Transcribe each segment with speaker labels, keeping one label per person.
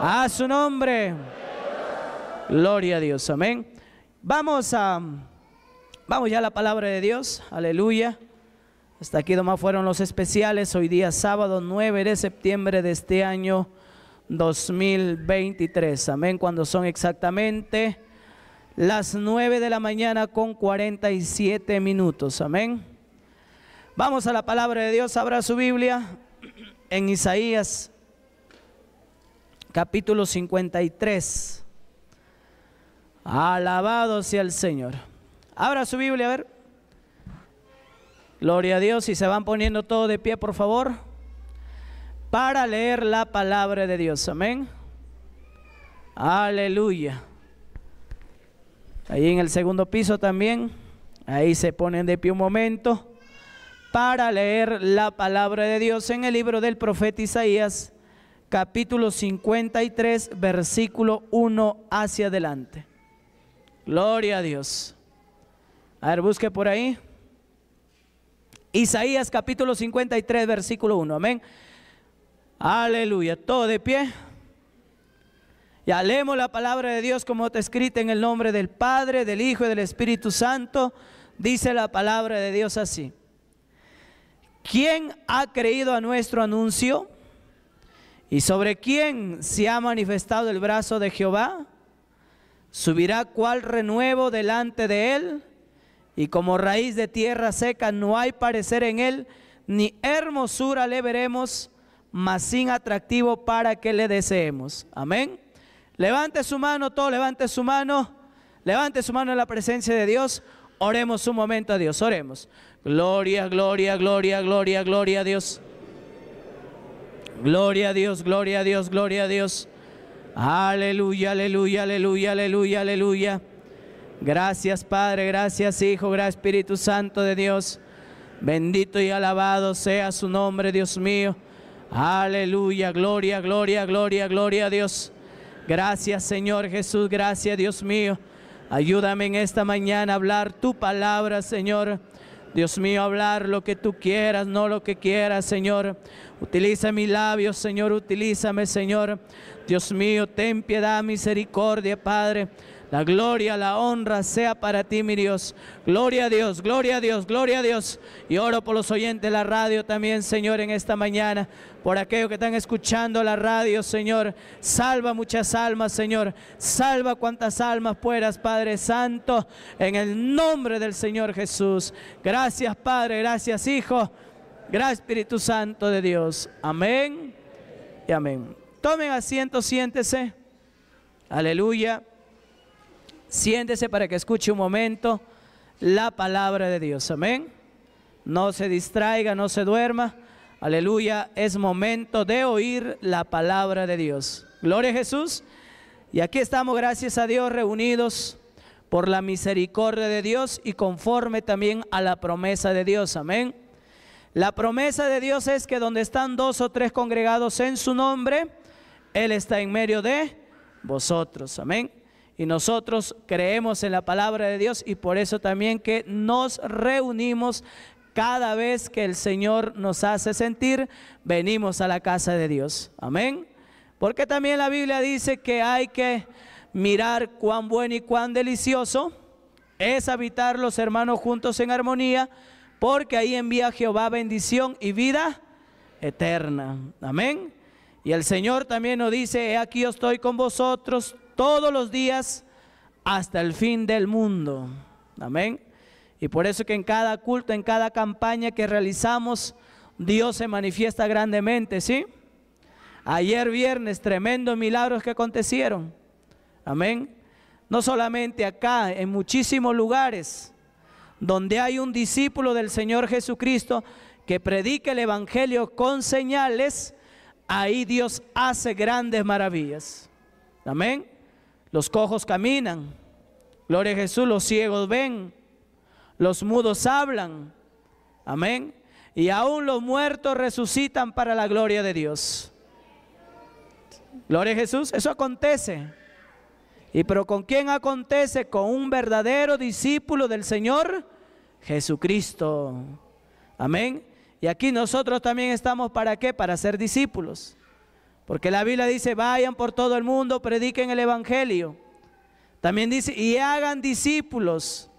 Speaker 1: A su nombre. Gloria a Dios. Amén. Vamos a vamos ya a la palabra de Dios. Aleluya. Hasta aquí nomás fueron los especiales. Hoy día sábado 9 de septiembre de este año 2023. Amén. Cuando son exactamente las 9 de la mañana con 47 minutos. Amén. Vamos a la palabra de Dios. Abra su Biblia en Isaías capítulo 53. Alabado sea el Señor. Abra su Biblia, a ver. Gloria a Dios, y se van poniendo todo de pie, por favor, para leer la palabra de Dios. Amén. Aleluya. Ahí en el segundo piso también, ahí se ponen de pie un momento para leer la palabra de Dios en el libro del profeta Isaías capítulo 53, versículo 1 hacia adelante. Gloria a Dios. A ver, busque por ahí. Isaías capítulo 53, versículo 1. Amén. Aleluya. Todo de pie. Ya leemos la palabra de Dios como está escrita en el nombre del Padre, del Hijo y del Espíritu Santo. Dice la palabra de Dios así. ¿Quién ha creído a nuestro anuncio? ¿Y sobre quién se ha manifestado el brazo de Jehová? Subirá cual renuevo delante de él, y como raíz de tierra seca no hay parecer en él, ni hermosura le veremos, mas sin atractivo para que le deseemos. Amén. Levante su mano, todo levante su mano, levante su mano en la presencia de Dios. Oremos un momento a Dios, oremos. Gloria, gloria, gloria, gloria, gloria a Dios. Gloria a Dios, gloria a Dios, gloria a Dios. Aleluya, aleluya, aleluya, aleluya, aleluya. Gracias Padre, gracias Hijo, gracias Espíritu Santo de Dios. Bendito y alabado sea su nombre, Dios mío. Aleluya, gloria, gloria, gloria, gloria a Dios. Gracias Señor Jesús, gracias Dios mío. Ayúdame en esta mañana a hablar tu palabra, Señor. Dios mío, hablar lo que tú quieras, no lo que quieras, Señor. Utiliza mis labios, Señor, utilízame, Señor. Dios mío, ten piedad, misericordia, Padre. La gloria, la honra sea para ti, mi Dios. Gloria a Dios, gloria a Dios, gloria a Dios. Y oro por los oyentes de la radio también, Señor, en esta mañana. Por aquellos que están escuchando la radio, Señor. Salva muchas almas, Señor. Salva cuantas almas puedas, Padre Santo. En el nombre del Señor Jesús. Gracias, Padre. Gracias, Hijo. Gracias, Espíritu Santo de Dios. Amén y amén. Tomen asiento, siéntese. Aleluya. Siéntese para que escuche un momento la palabra de Dios. Amén. No se distraiga, no se duerma. Aleluya, es momento de oír la palabra de Dios. Gloria a Jesús. Y aquí estamos, gracias a Dios, reunidos por la misericordia de Dios y conforme también a la promesa de Dios. Amén. La promesa de Dios es que donde están dos o tres congregados en su nombre, Él está en medio de vosotros. Amén. Y nosotros creemos en la palabra de Dios y por eso también que nos reunimos cada vez que el Señor nos hace sentir, venimos a la casa de Dios. Amén. Porque también la Biblia dice que hay que mirar cuán bueno y cuán delicioso es habitar los hermanos juntos en armonía, porque ahí envía Jehová bendición y vida eterna. Amén. Y el Señor también nos dice, he aquí estoy con vosotros todos los días hasta el fin del mundo. Amén. Y por eso que en cada culto, en cada campaña que realizamos, Dios se manifiesta grandemente, ¿sí? Ayer viernes, tremendos milagros que acontecieron. Amén. No solamente acá, en muchísimos lugares donde hay un discípulo del Señor Jesucristo que predica el Evangelio con señales, ahí Dios hace grandes maravillas. Amén. Los cojos caminan. Gloria a Jesús, los ciegos ven. Los mudos hablan. Amén. Y aún los muertos resucitan para la gloria de Dios. Gloria a Jesús, eso acontece. ¿Y pero con quién acontece? Con un verdadero discípulo del Señor Jesucristo. Amén. Y aquí nosotros también estamos para qué? Para ser discípulos. Porque la Biblia dice, vayan por todo el mundo, prediquen el Evangelio. También dice, y hagan discípulos,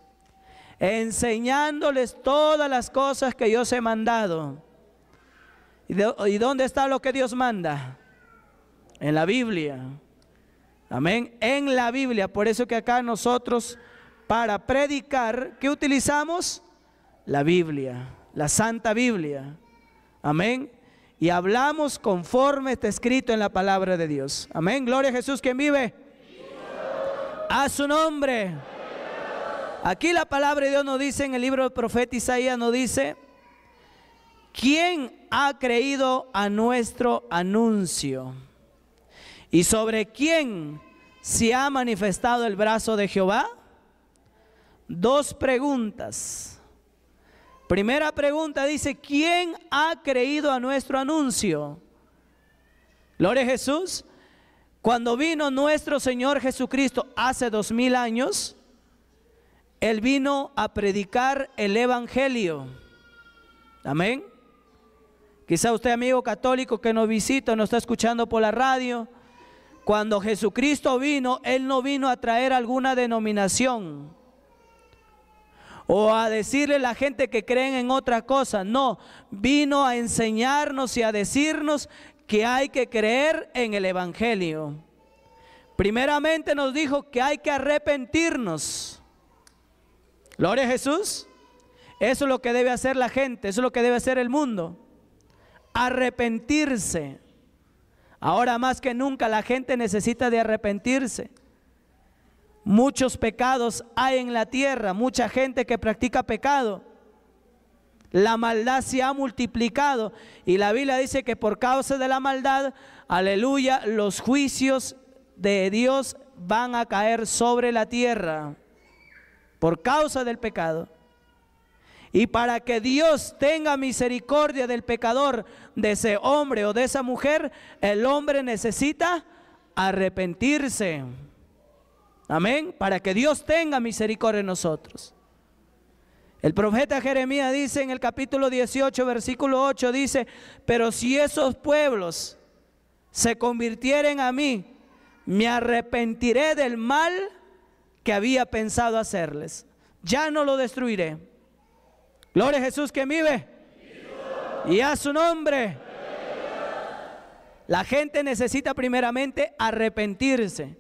Speaker 1: enseñándoles todas las cosas que yo os he mandado. ¿Y dónde está lo que Dios manda? En la Biblia. Amén. En la Biblia. Por eso que acá nosotros, para predicar, ¿qué utilizamos? La Biblia, la Santa Biblia. Amén y hablamos conforme está escrito en la palabra de Dios. Amén. Gloria a Jesús quien vive. A su nombre. Aquí la palabra de Dios nos dice en el libro del profeta Isaías nos dice, ¿quién ha creído a nuestro anuncio? ¿Y sobre quién se ha manifestado el brazo de Jehová? Dos preguntas. Primera pregunta dice, ¿quién ha creído a nuestro anuncio? Gloria Jesús. Cuando vino nuestro Señor Jesucristo hace dos mil años, Él vino a predicar el Evangelio. Amén. Quizá usted, amigo católico que nos visita, nos está escuchando por la radio. Cuando Jesucristo vino, Él no vino a traer alguna denominación o a decirle a la gente que creen en otra cosa. No, vino a enseñarnos y a decirnos que hay que creer en el Evangelio. Primeramente nos dijo que hay que arrepentirnos. Gloria a Jesús. Eso es lo que debe hacer la gente, eso es lo que debe hacer el mundo. Arrepentirse. Ahora más que nunca la gente necesita de arrepentirse. Muchos pecados hay en la tierra, mucha gente que practica pecado. La maldad se ha multiplicado y la Biblia dice que por causa de la maldad, aleluya, los juicios de Dios van a caer sobre la tierra por causa del pecado. Y para que Dios tenga misericordia del pecador, de ese hombre o de esa mujer, el hombre necesita arrepentirse. Amén. Para que Dios tenga misericordia en nosotros. El profeta Jeremías dice en el capítulo 18, versículo 8, dice, pero si esos pueblos se convirtieren a mí, me arrepentiré del mal que había pensado hacerles. Ya no lo destruiré. Gloria a Jesús que vive. Y a su nombre. La gente necesita primeramente arrepentirse.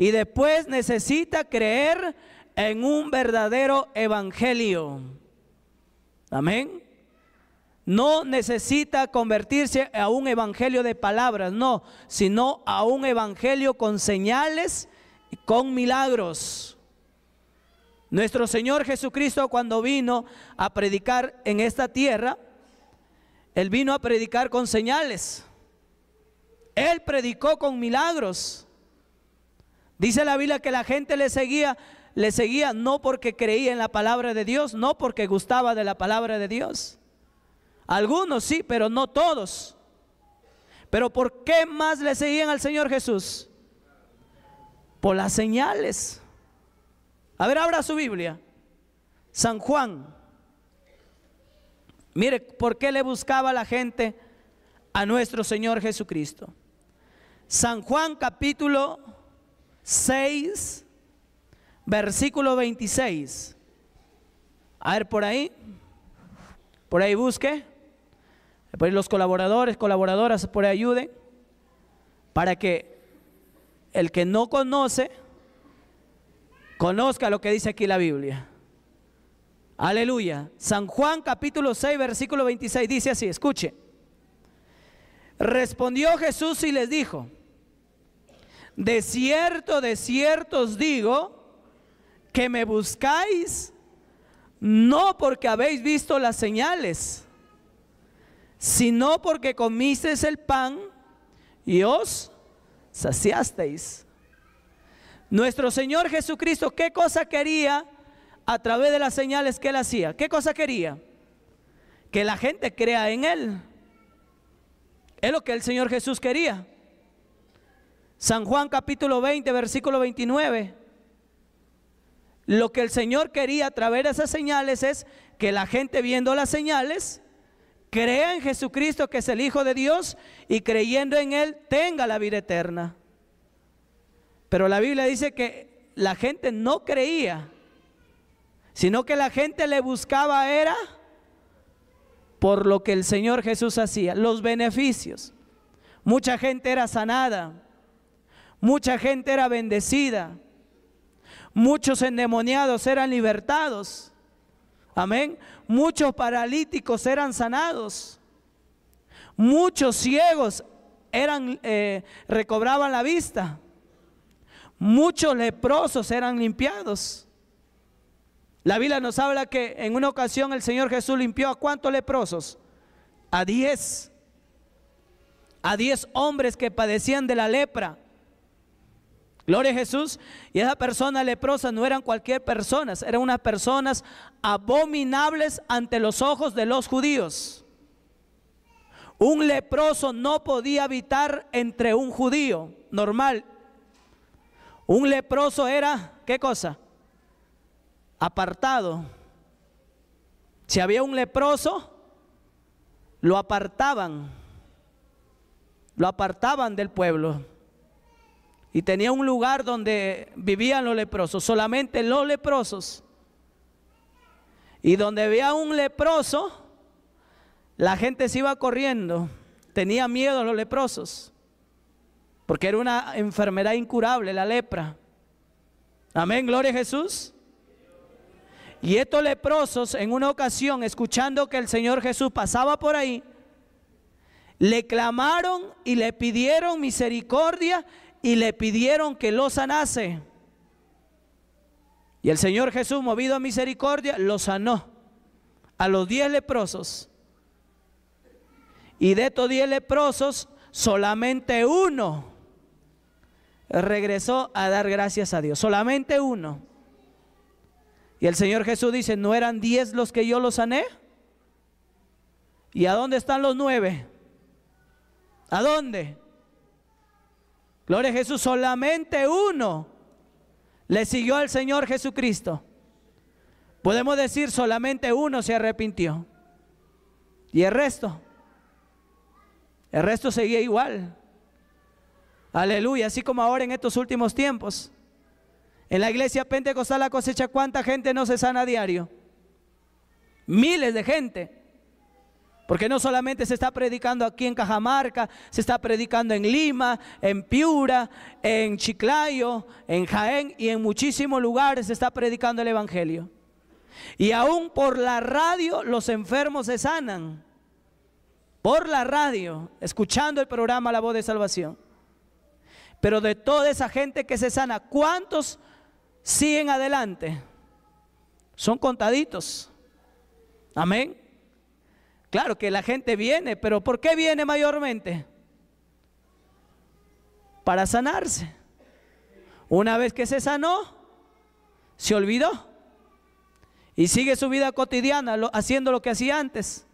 Speaker 1: Y después necesita creer en un verdadero evangelio. Amén. No necesita convertirse a un evangelio de palabras, no, sino a un evangelio con señales y con milagros. Nuestro Señor Jesucristo cuando vino a predicar en esta tierra, Él vino a predicar con señales. Él predicó con milagros. Dice la Biblia que la gente le seguía, le seguía no porque creía en la palabra de Dios, no porque gustaba de la palabra de Dios. Algunos sí, pero no todos. Pero ¿por qué más le seguían al Señor Jesús? Por las señales. A ver, abra su Biblia. San Juan. Mire, ¿por qué le buscaba la gente a nuestro Señor Jesucristo? San Juan capítulo 6, versículo 26. A ver, por ahí. Por ahí busque. Por los colaboradores, colaboradoras, por ahí ayuden. Para que el que no conoce, conozca lo que dice aquí la Biblia. Aleluya. San Juan capítulo 6, versículo 26 dice así, escuche. Respondió Jesús y les dijo, de cierto, de cierto os digo, que me buscáis no porque habéis visto las señales, sino porque comisteis el pan y os saciasteis. Nuestro Señor Jesucristo, ¿qué cosa quería a través de las señales que él hacía? ¿Qué cosa quería? Que la gente crea en él. Es lo que el Señor Jesús quería. San Juan capítulo 20, versículo 29. Lo que el Señor quería a través de esas señales es que la gente viendo las señales crea en Jesucristo que es el Hijo de Dios y creyendo en Él tenga la vida eterna. Pero la Biblia dice que la gente no creía, sino que la gente le buscaba era por lo que el Señor Jesús hacía, los beneficios. Mucha gente era sanada, Mucha gente era bendecida. Muchos endemoniados eran libertados. Amén. Muchos paralíticos eran sanados. Muchos ciegos eran, eh, recobraban la vista. Muchos leprosos eran limpiados. La Biblia nos habla que en una ocasión el Señor Jesús limpió a cuántos leprosos? A diez. A diez hombres que padecían de la lepra. Gloria a Jesús. Y esa persona leprosa no eran cualquier personas eran unas personas abominables ante los ojos de los judíos. Un leproso no podía habitar entre un judío normal. Un leproso era, ¿qué cosa? Apartado. Si había un leproso, lo apartaban. Lo apartaban del pueblo. Y tenía un lugar donde vivían los leprosos, solamente los leprosos. Y donde había un leproso, la gente se iba corriendo. Tenía miedo a los leprosos, porque era una enfermedad incurable, la lepra. Amén, gloria a Jesús. Y estos leprosos en una ocasión, escuchando que el Señor Jesús pasaba por ahí, le clamaron y le pidieron misericordia y le pidieron que lo sanase. Y el Señor Jesús, movido a misericordia, lo sanó a los diez leprosos. Y de estos diez leprosos, solamente uno regresó a dar gracias a Dios. Solamente uno. Y el Señor Jesús dice, ¿no eran diez los que yo los sané? ¿Y a dónde están los nueve? ¿A dónde? Gloria a Jesús, solamente uno le siguió al Señor Jesucristo. Podemos decir solamente uno se arrepintió. Y el resto, el resto seguía igual. Aleluya, así como ahora en estos últimos tiempos. En la iglesia pentecostal la cosecha, ¿cuánta gente no se sana a diario? Miles de gente. Porque no solamente se está predicando aquí en Cajamarca, se está predicando en Lima, en Piura, en Chiclayo, en Jaén y en muchísimos lugares se está predicando el Evangelio. Y aún por la radio los enfermos se sanan. Por la radio, escuchando el programa La Voz de Salvación. Pero de toda esa gente que se sana, ¿cuántos siguen adelante? Son contaditos. Amén. Claro que la gente viene, pero ¿por qué viene mayormente? Para sanarse. Una vez que se sanó, se olvidó. Y sigue su vida cotidiana haciendo lo que hacía antes.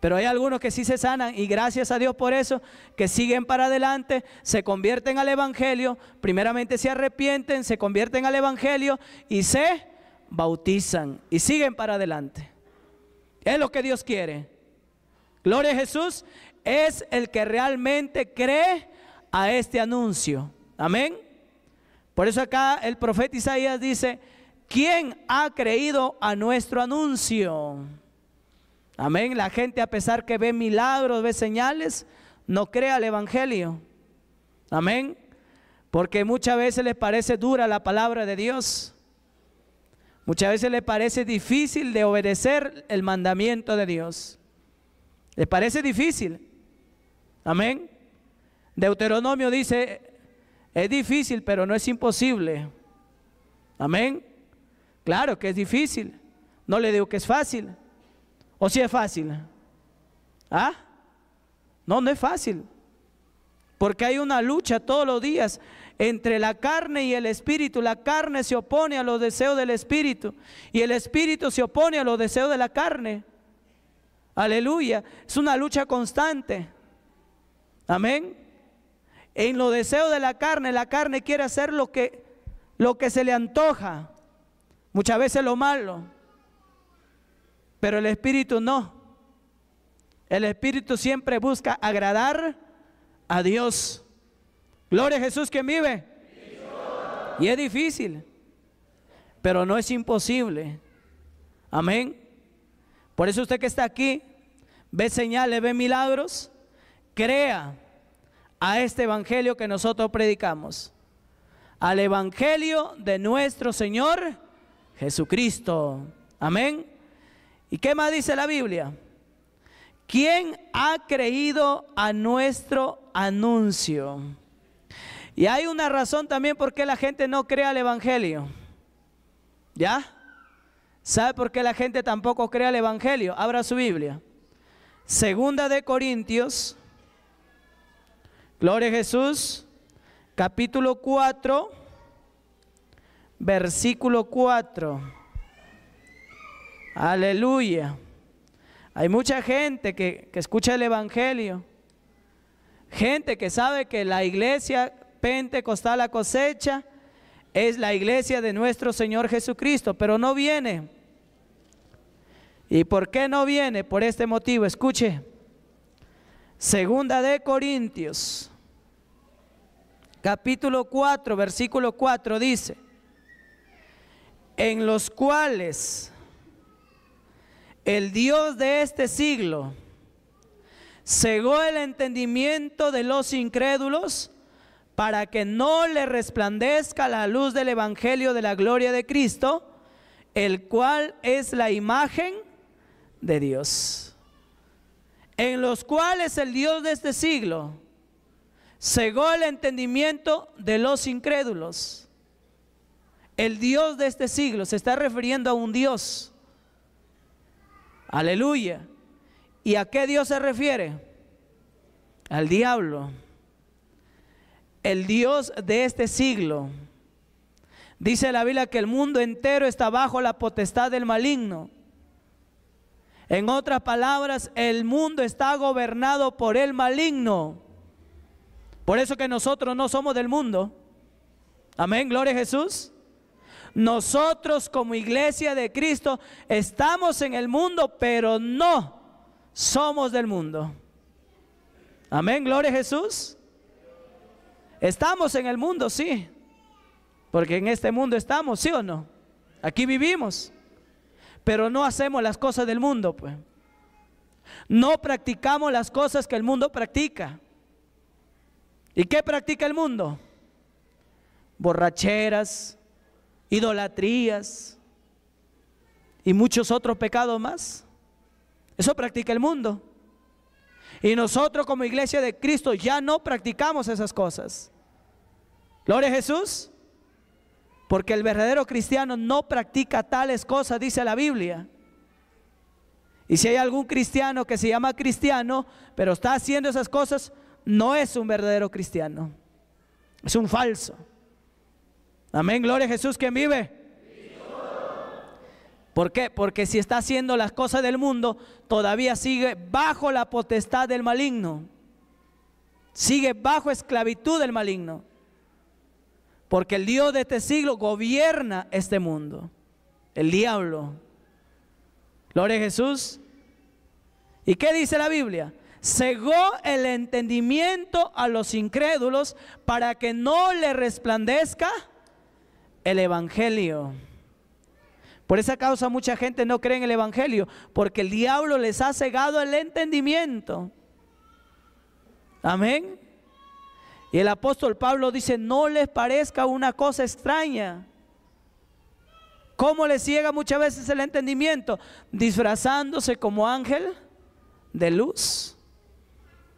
Speaker 1: Pero hay algunos que sí se sanan y gracias a Dios por eso, que siguen para adelante, se convierten al Evangelio, primeramente se arrepienten, se convierten al Evangelio y se bautizan y siguen para adelante. Es lo que Dios quiere. Gloria a Jesús es el que realmente cree a este anuncio. Amén. Por eso acá el profeta Isaías dice, ¿quién ha creído a nuestro anuncio? Amén. La gente a pesar que ve milagros, ve señales, no cree al Evangelio. Amén. Porque muchas veces les parece dura la palabra de Dios. Muchas veces le parece difícil de obedecer el mandamiento de Dios. ¿Le parece difícil? Amén. Deuteronomio dice, es difícil, pero no es imposible. Amén. Claro que es difícil. No le digo que es fácil. ¿O si sí es fácil? ¿Ah? No, no es fácil. Porque hay una lucha todos los días entre la carne y el espíritu. La carne se opone a los deseos del espíritu y el espíritu se opone a los deseos de la carne. Aleluya. Es una lucha constante. Amén. En los deseos de la carne, la carne quiere hacer lo que, lo que se le antoja. Muchas veces lo malo. Pero el espíritu no. El espíritu siempre busca agradar a Dios. Gloria a Jesús que vive. Y es difícil, pero no es imposible. Amén. Por eso usted que está aquí, ve señales, ve milagros, crea a este evangelio que nosotros predicamos. Al evangelio de nuestro Señor Jesucristo. Amén. ¿Y qué más dice la Biblia? ¿Quién ha creído a nuestro anuncio? Y hay una razón también por qué la gente no crea el Evangelio. ¿Ya? ¿Sabe por qué la gente tampoco crea el Evangelio? Abra su Biblia. Segunda de Corintios, Gloria a Jesús, capítulo 4, versículo 4. Aleluya. Hay mucha gente que, que escucha el Evangelio, gente que sabe que la iglesia pentecostal la cosecha es la iglesia de nuestro Señor Jesucristo, pero no viene. ¿Y por qué no viene? Por este motivo, escuche. Segunda de Corintios, capítulo 4, versículo 4 dice, en los cuales el Dios de este siglo cegó el entendimiento de los incrédulos para que no le resplandezca la luz del Evangelio de la gloria de Cristo, el cual es la imagen de Dios, en los cuales el Dios de este siglo cegó el entendimiento de los incrédulos. El Dios de este siglo se está refiriendo a un Dios. Aleluya. ¿Y a qué Dios se refiere? Al diablo el Dios de este siglo. Dice la Biblia que el mundo entero está bajo la potestad del maligno. En otras palabras, el mundo está gobernado por el maligno. Por eso que nosotros no somos del mundo. Amén, gloria a Jesús. Nosotros como iglesia de Cristo estamos en el mundo, pero no somos del mundo. Amén, gloria a Jesús. Estamos en el mundo, sí. Porque en este mundo estamos, sí o no. Aquí vivimos. Pero no hacemos las cosas del mundo, pues. No practicamos las cosas que el mundo practica. ¿Y qué practica el mundo? Borracheras, idolatrías y muchos otros pecados más. Eso practica el mundo. Y nosotros como iglesia de Cristo ya no practicamos esas cosas. Gloria a Jesús. Porque el verdadero cristiano no practica tales cosas, dice la Biblia. Y si hay algún cristiano que se llama cristiano, pero está haciendo esas cosas, no es un verdadero cristiano. Es un falso. Amén, gloria a Jesús que vive. ¿Por qué? Porque si está haciendo las cosas del mundo, todavía sigue bajo la potestad del maligno. Sigue bajo esclavitud del maligno. Porque el Dios de este siglo gobierna este mundo. El diablo. Gloria a Jesús. ¿Y qué dice la Biblia? Cegó el entendimiento a los incrédulos para que no le resplandezca el Evangelio por esa causa mucha gente no cree en el Evangelio, porque el diablo les ha cegado el entendimiento. Amén. Y el apóstol Pablo dice, no les parezca una cosa extraña. ¿Cómo les ciega muchas veces el entendimiento? Disfrazándose como ángel de luz.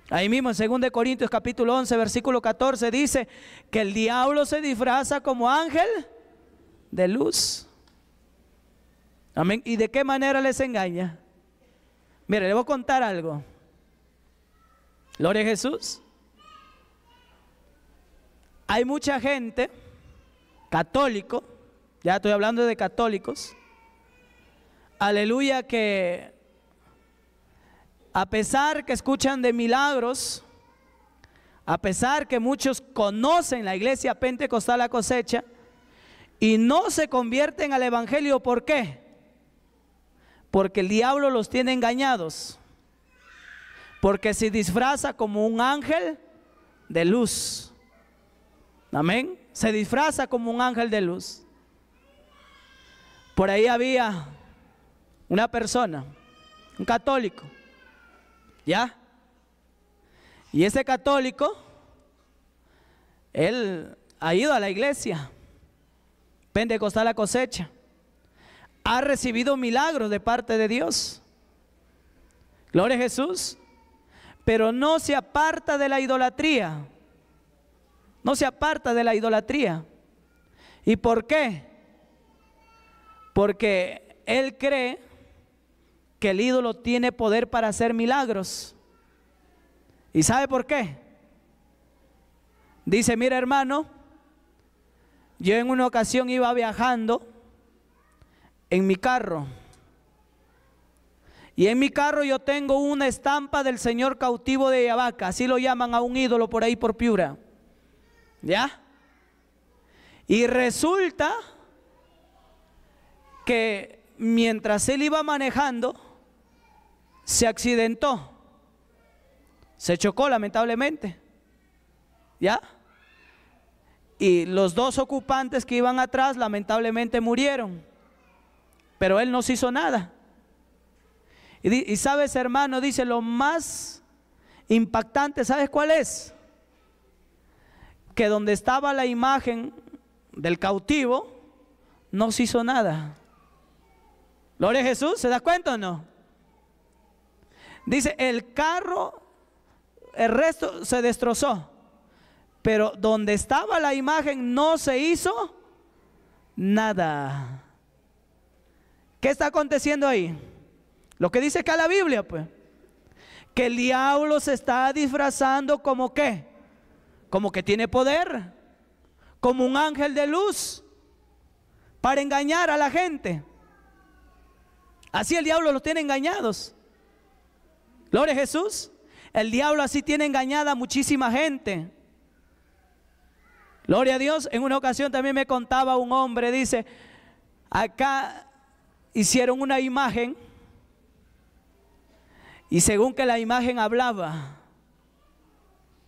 Speaker 1: Ahí mismo en 2 Corintios capítulo 11 versículo 14 dice que el diablo se disfraza como ángel de luz. ¿Y de qué manera les engaña? Mire, le voy a contar algo. Gloria a Jesús. Hay mucha gente, católico, ya estoy hablando de católicos, aleluya, que a pesar que escuchan de milagros, a pesar que muchos conocen la iglesia pentecostal a cosecha, y no se convierten al Evangelio, ¿por qué? porque el diablo los tiene engañados, porque se disfraza como un ángel de luz. Amén. Se disfraza como un ángel de luz. Por ahí había una persona, un católico, ¿ya? Y ese católico, él ha ido a la iglesia, pentecostal la cosecha ha recibido milagros de parte de Dios. Gloria a Jesús. Pero no se aparta de la idolatría. No se aparta de la idolatría. ¿Y por qué? Porque él cree que el ídolo tiene poder para hacer milagros. ¿Y sabe por qué? Dice, mira hermano, yo en una ocasión iba viajando en mi carro. Y en mi carro yo tengo una estampa del señor cautivo de Yavaca, así lo llaman a un ídolo por ahí por Piura. ¿Ya? Y resulta que mientras él iba manejando, se accidentó. Se chocó lamentablemente. ¿Ya? Y los dos ocupantes que iban atrás lamentablemente murieron pero él no se hizo nada. Y, sabes, hermano, dice lo más impactante, ¿sabes cuál es? Que donde estaba la imagen del cautivo, no se hizo nada. Gloria a Jesús, ¿se das cuenta o no? Dice, el carro, el resto se destrozó, pero donde estaba la imagen no se hizo nada. ¿Qué está aconteciendo ahí? Lo que dice acá la Biblia, pues. Que el diablo se está disfrazando como qué? Como que tiene poder. Como un ángel de luz. Para engañar a la gente. Así el diablo los tiene engañados. Gloria a Jesús. El diablo así tiene engañada a muchísima gente. Gloria a Dios. En una ocasión también me contaba un hombre, dice, acá hicieron una imagen y según que la imagen hablaba,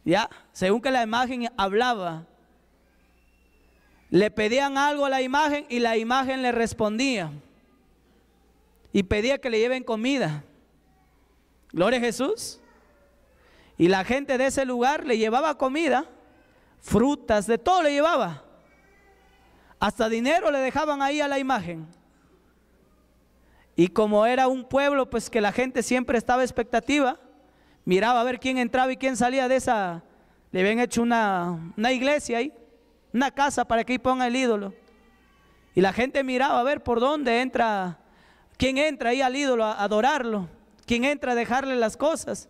Speaker 1: ya, según que la imagen hablaba, le pedían algo a la imagen y la imagen le respondía y pedía que le lleven comida. Gloria a Jesús. Y la gente de ese lugar le llevaba comida, frutas, de todo le llevaba. Hasta dinero le dejaban ahí a la imagen. Y como era un pueblo, pues que la gente siempre estaba expectativa, miraba a ver quién entraba y quién salía de esa. Le habían hecho una, iglesia ahí, una casa para que ahí ponga el ídolo. Y la gente miraba a ver por dónde entra, quién entra ahí al ídolo a adorarlo, quién entra a dejarle las cosas.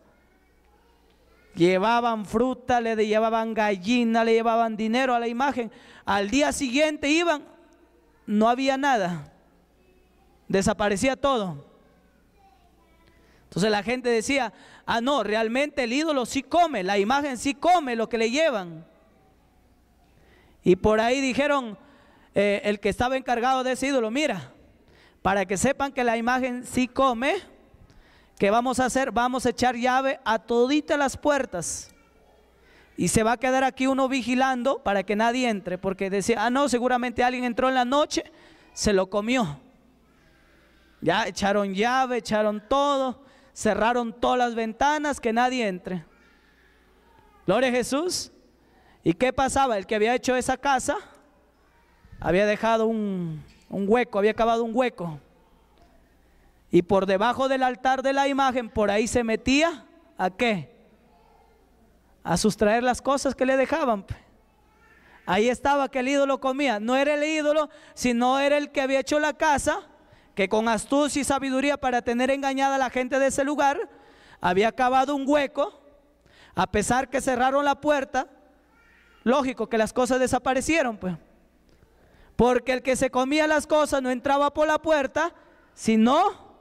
Speaker 1: Llevaban fruta, le llevaban gallina, le llevaban dinero a la imagen. Al día siguiente iban, no había nada desaparecía todo. Entonces la gente decía, ah, no, realmente el ídolo sí come, la imagen sí come lo que le llevan. Y por ahí dijeron, eh, el que estaba encargado de ese ídolo, mira, para que sepan que la imagen sí come, ¿qué vamos a hacer? Vamos a echar llave a todita las puertas. Y se va a quedar aquí uno vigilando para que nadie entre, porque decía, ah, no, seguramente alguien entró en la noche, se lo comió. Ya echaron llave, echaron todo, cerraron todas las ventanas, que nadie entre. Gloria a Jesús. ¿Y qué pasaba? El que había hecho esa casa había dejado un, hueco, había cavado un hueco. Y por debajo del altar de la imagen, por ahí se metía a qué? A sustraer las cosas que le dejaban. Ahí estaba que el ídolo comía. No era el ídolo, sino era el que había hecho la casa que con astucia y sabiduría para tener engañada a la gente de ese lugar, había cavado un hueco, a pesar que cerraron la puerta, lógico que las cosas desaparecieron, pues. Porque el que se comía las cosas no entraba por la puerta, sino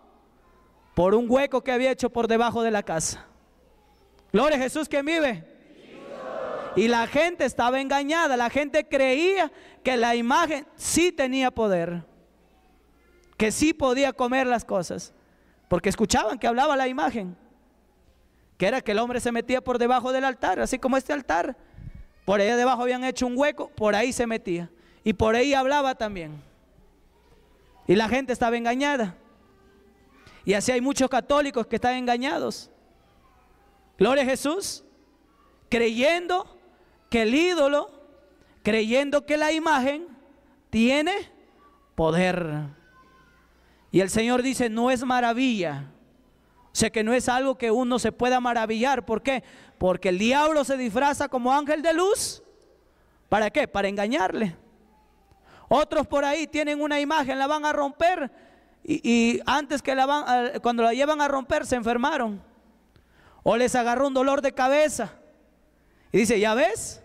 Speaker 1: por un hueco que había hecho por debajo de la casa. Gloria a Jesús que vive. Y la gente estaba engañada, la gente creía que la imagen sí tenía poder que sí podía comer las cosas, porque escuchaban que hablaba la imagen, que era que el hombre se metía por debajo del altar, así como este altar, por allá debajo habían hecho un hueco, por ahí se metía, y por ahí hablaba también. Y la gente estaba engañada. Y así hay muchos católicos que están engañados. Gloria a Jesús, creyendo que el ídolo, creyendo que la imagen tiene poder. Y el Señor dice, no es maravilla. O sea que no es algo que uno se pueda maravillar. ¿Por qué? Porque el diablo se disfraza como ángel de luz. ¿Para qué? Para engañarle. Otros por ahí tienen una imagen, la van a romper. Y, antes que la van, cuando la llevan a romper, se enfermaron. O les agarró un dolor de cabeza. Y dice, ¿ya ves?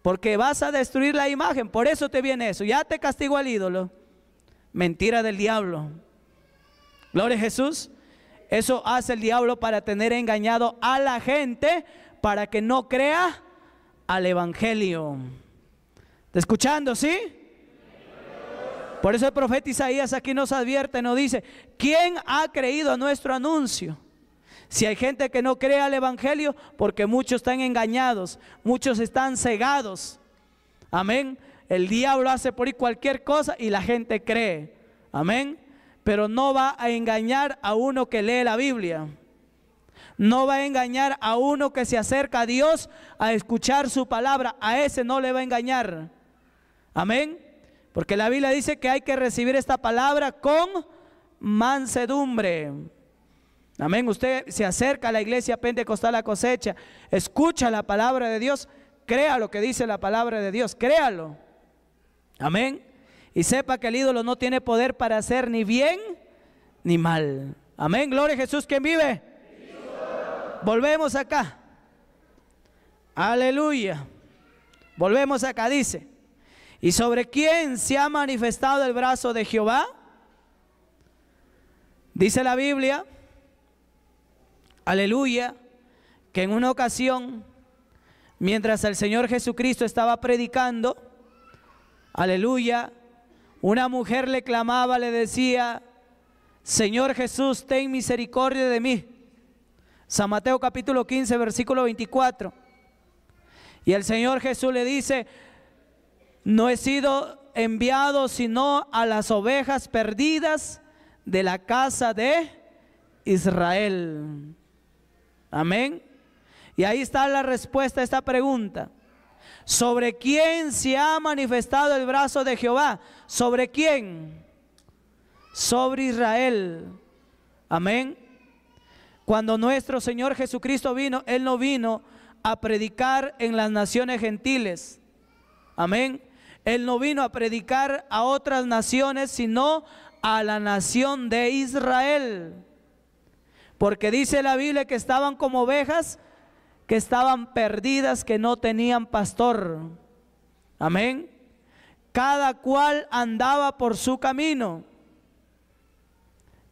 Speaker 1: Porque vas a destruir la imagen. Por eso te viene eso. Ya te castigó al ídolo. Mentira del diablo. Gloria a Jesús. Eso hace el diablo para tener engañado a la gente para que no crea al Evangelio. ¿Está escuchando, sí? Por eso el profeta Isaías aquí nos advierte, nos dice, ¿quién ha creído a nuestro anuncio? Si hay gente que no cree al Evangelio, porque muchos están engañados, muchos están cegados. Amén. El diablo hace por ahí cualquier cosa y la gente cree. Amén pero no va a engañar a uno que lee la Biblia. No va a engañar a uno que se acerca a Dios a escuchar su palabra. A ese no le va a engañar. Amén. Porque la Biblia dice que hay que recibir esta palabra con mansedumbre. Amén. Usted se acerca a la iglesia pentecostal la cosecha, escucha la palabra de Dios, crea lo que dice la palabra de Dios, créalo. Amén. Y sepa que el ídolo no tiene poder para hacer ni bien ni mal. Amén, gloria a Jesús, ¿quién vive? Volvemos acá. Aleluya. Volvemos acá, dice. ¿Y sobre quién se ha manifestado el brazo de Jehová? Dice la Biblia, aleluya, que en una ocasión, mientras el Señor Jesucristo estaba predicando, aleluya, una mujer le clamaba, le decía, Señor Jesús, ten misericordia de mí. San Mateo capítulo 15, versículo 24. Y el Señor Jesús le dice, no he sido enviado sino a las ovejas perdidas de la casa de Israel. Amén. Y ahí está la respuesta a esta pregunta. ¿Sobre quién se ha manifestado el brazo de Jehová? ¿Sobre quién? Sobre Israel. Amén. Cuando nuestro Señor Jesucristo vino, Él no vino a predicar en las naciones gentiles. Amén. Él no vino a predicar a otras naciones, sino a la nación de Israel. Porque dice la Biblia que estaban como ovejas que estaban perdidas, que no tenían pastor. Amén. Cada cual andaba por su camino.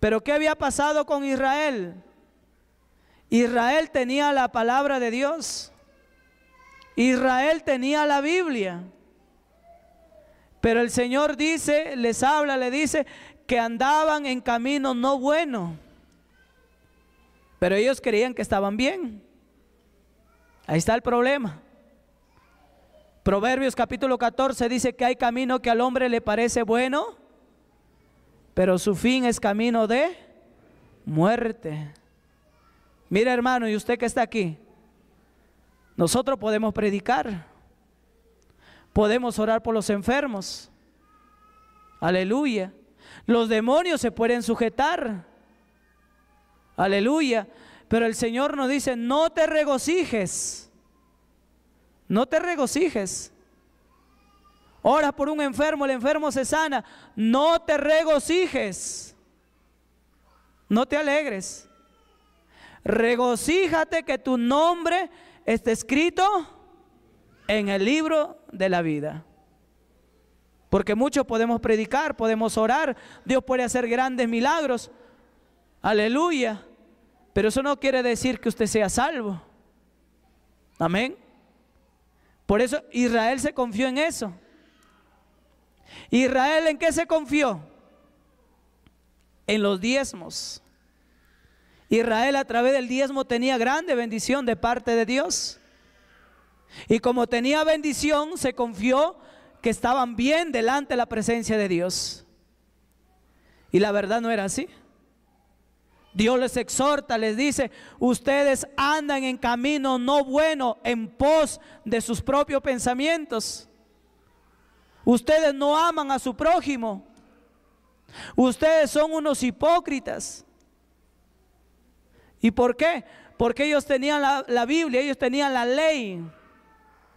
Speaker 1: Pero ¿qué había pasado con Israel? Israel tenía la palabra de Dios. Israel tenía la Biblia. Pero el Señor dice, les habla, le dice que andaban en camino no bueno, Pero ellos creían que estaban bien. Ahí está el problema. Proverbios capítulo 14 dice que hay camino que al hombre le parece bueno, pero su fin es camino de muerte. Mira hermano, y usted que está aquí, nosotros podemos predicar, podemos orar por los enfermos, aleluya. Los demonios se pueden sujetar, aleluya. Pero el Señor nos dice, no te regocijes. No te regocijes. Oras por un enfermo, el enfermo se sana. No te regocijes. No te alegres. Regocíjate que tu nombre esté escrito en el libro de la vida. Porque muchos podemos predicar, podemos orar, Dios puede hacer grandes milagros. Aleluya. Pero eso no quiere decir que usted sea salvo. Amén. Por eso Israel se confió en eso. Israel en qué se confió? En los diezmos. Israel a través del diezmo tenía grande bendición de parte de Dios. Y como tenía bendición, se confió que estaban bien delante de la presencia de Dios. Y la verdad no era así. Dios les exhorta, les dice, ustedes andan en camino no bueno en pos de sus propios pensamientos. Ustedes no aman a su prójimo. Ustedes son unos hipócritas. ¿Y por qué? Porque ellos tenían la, Biblia, ellos tenían la ley.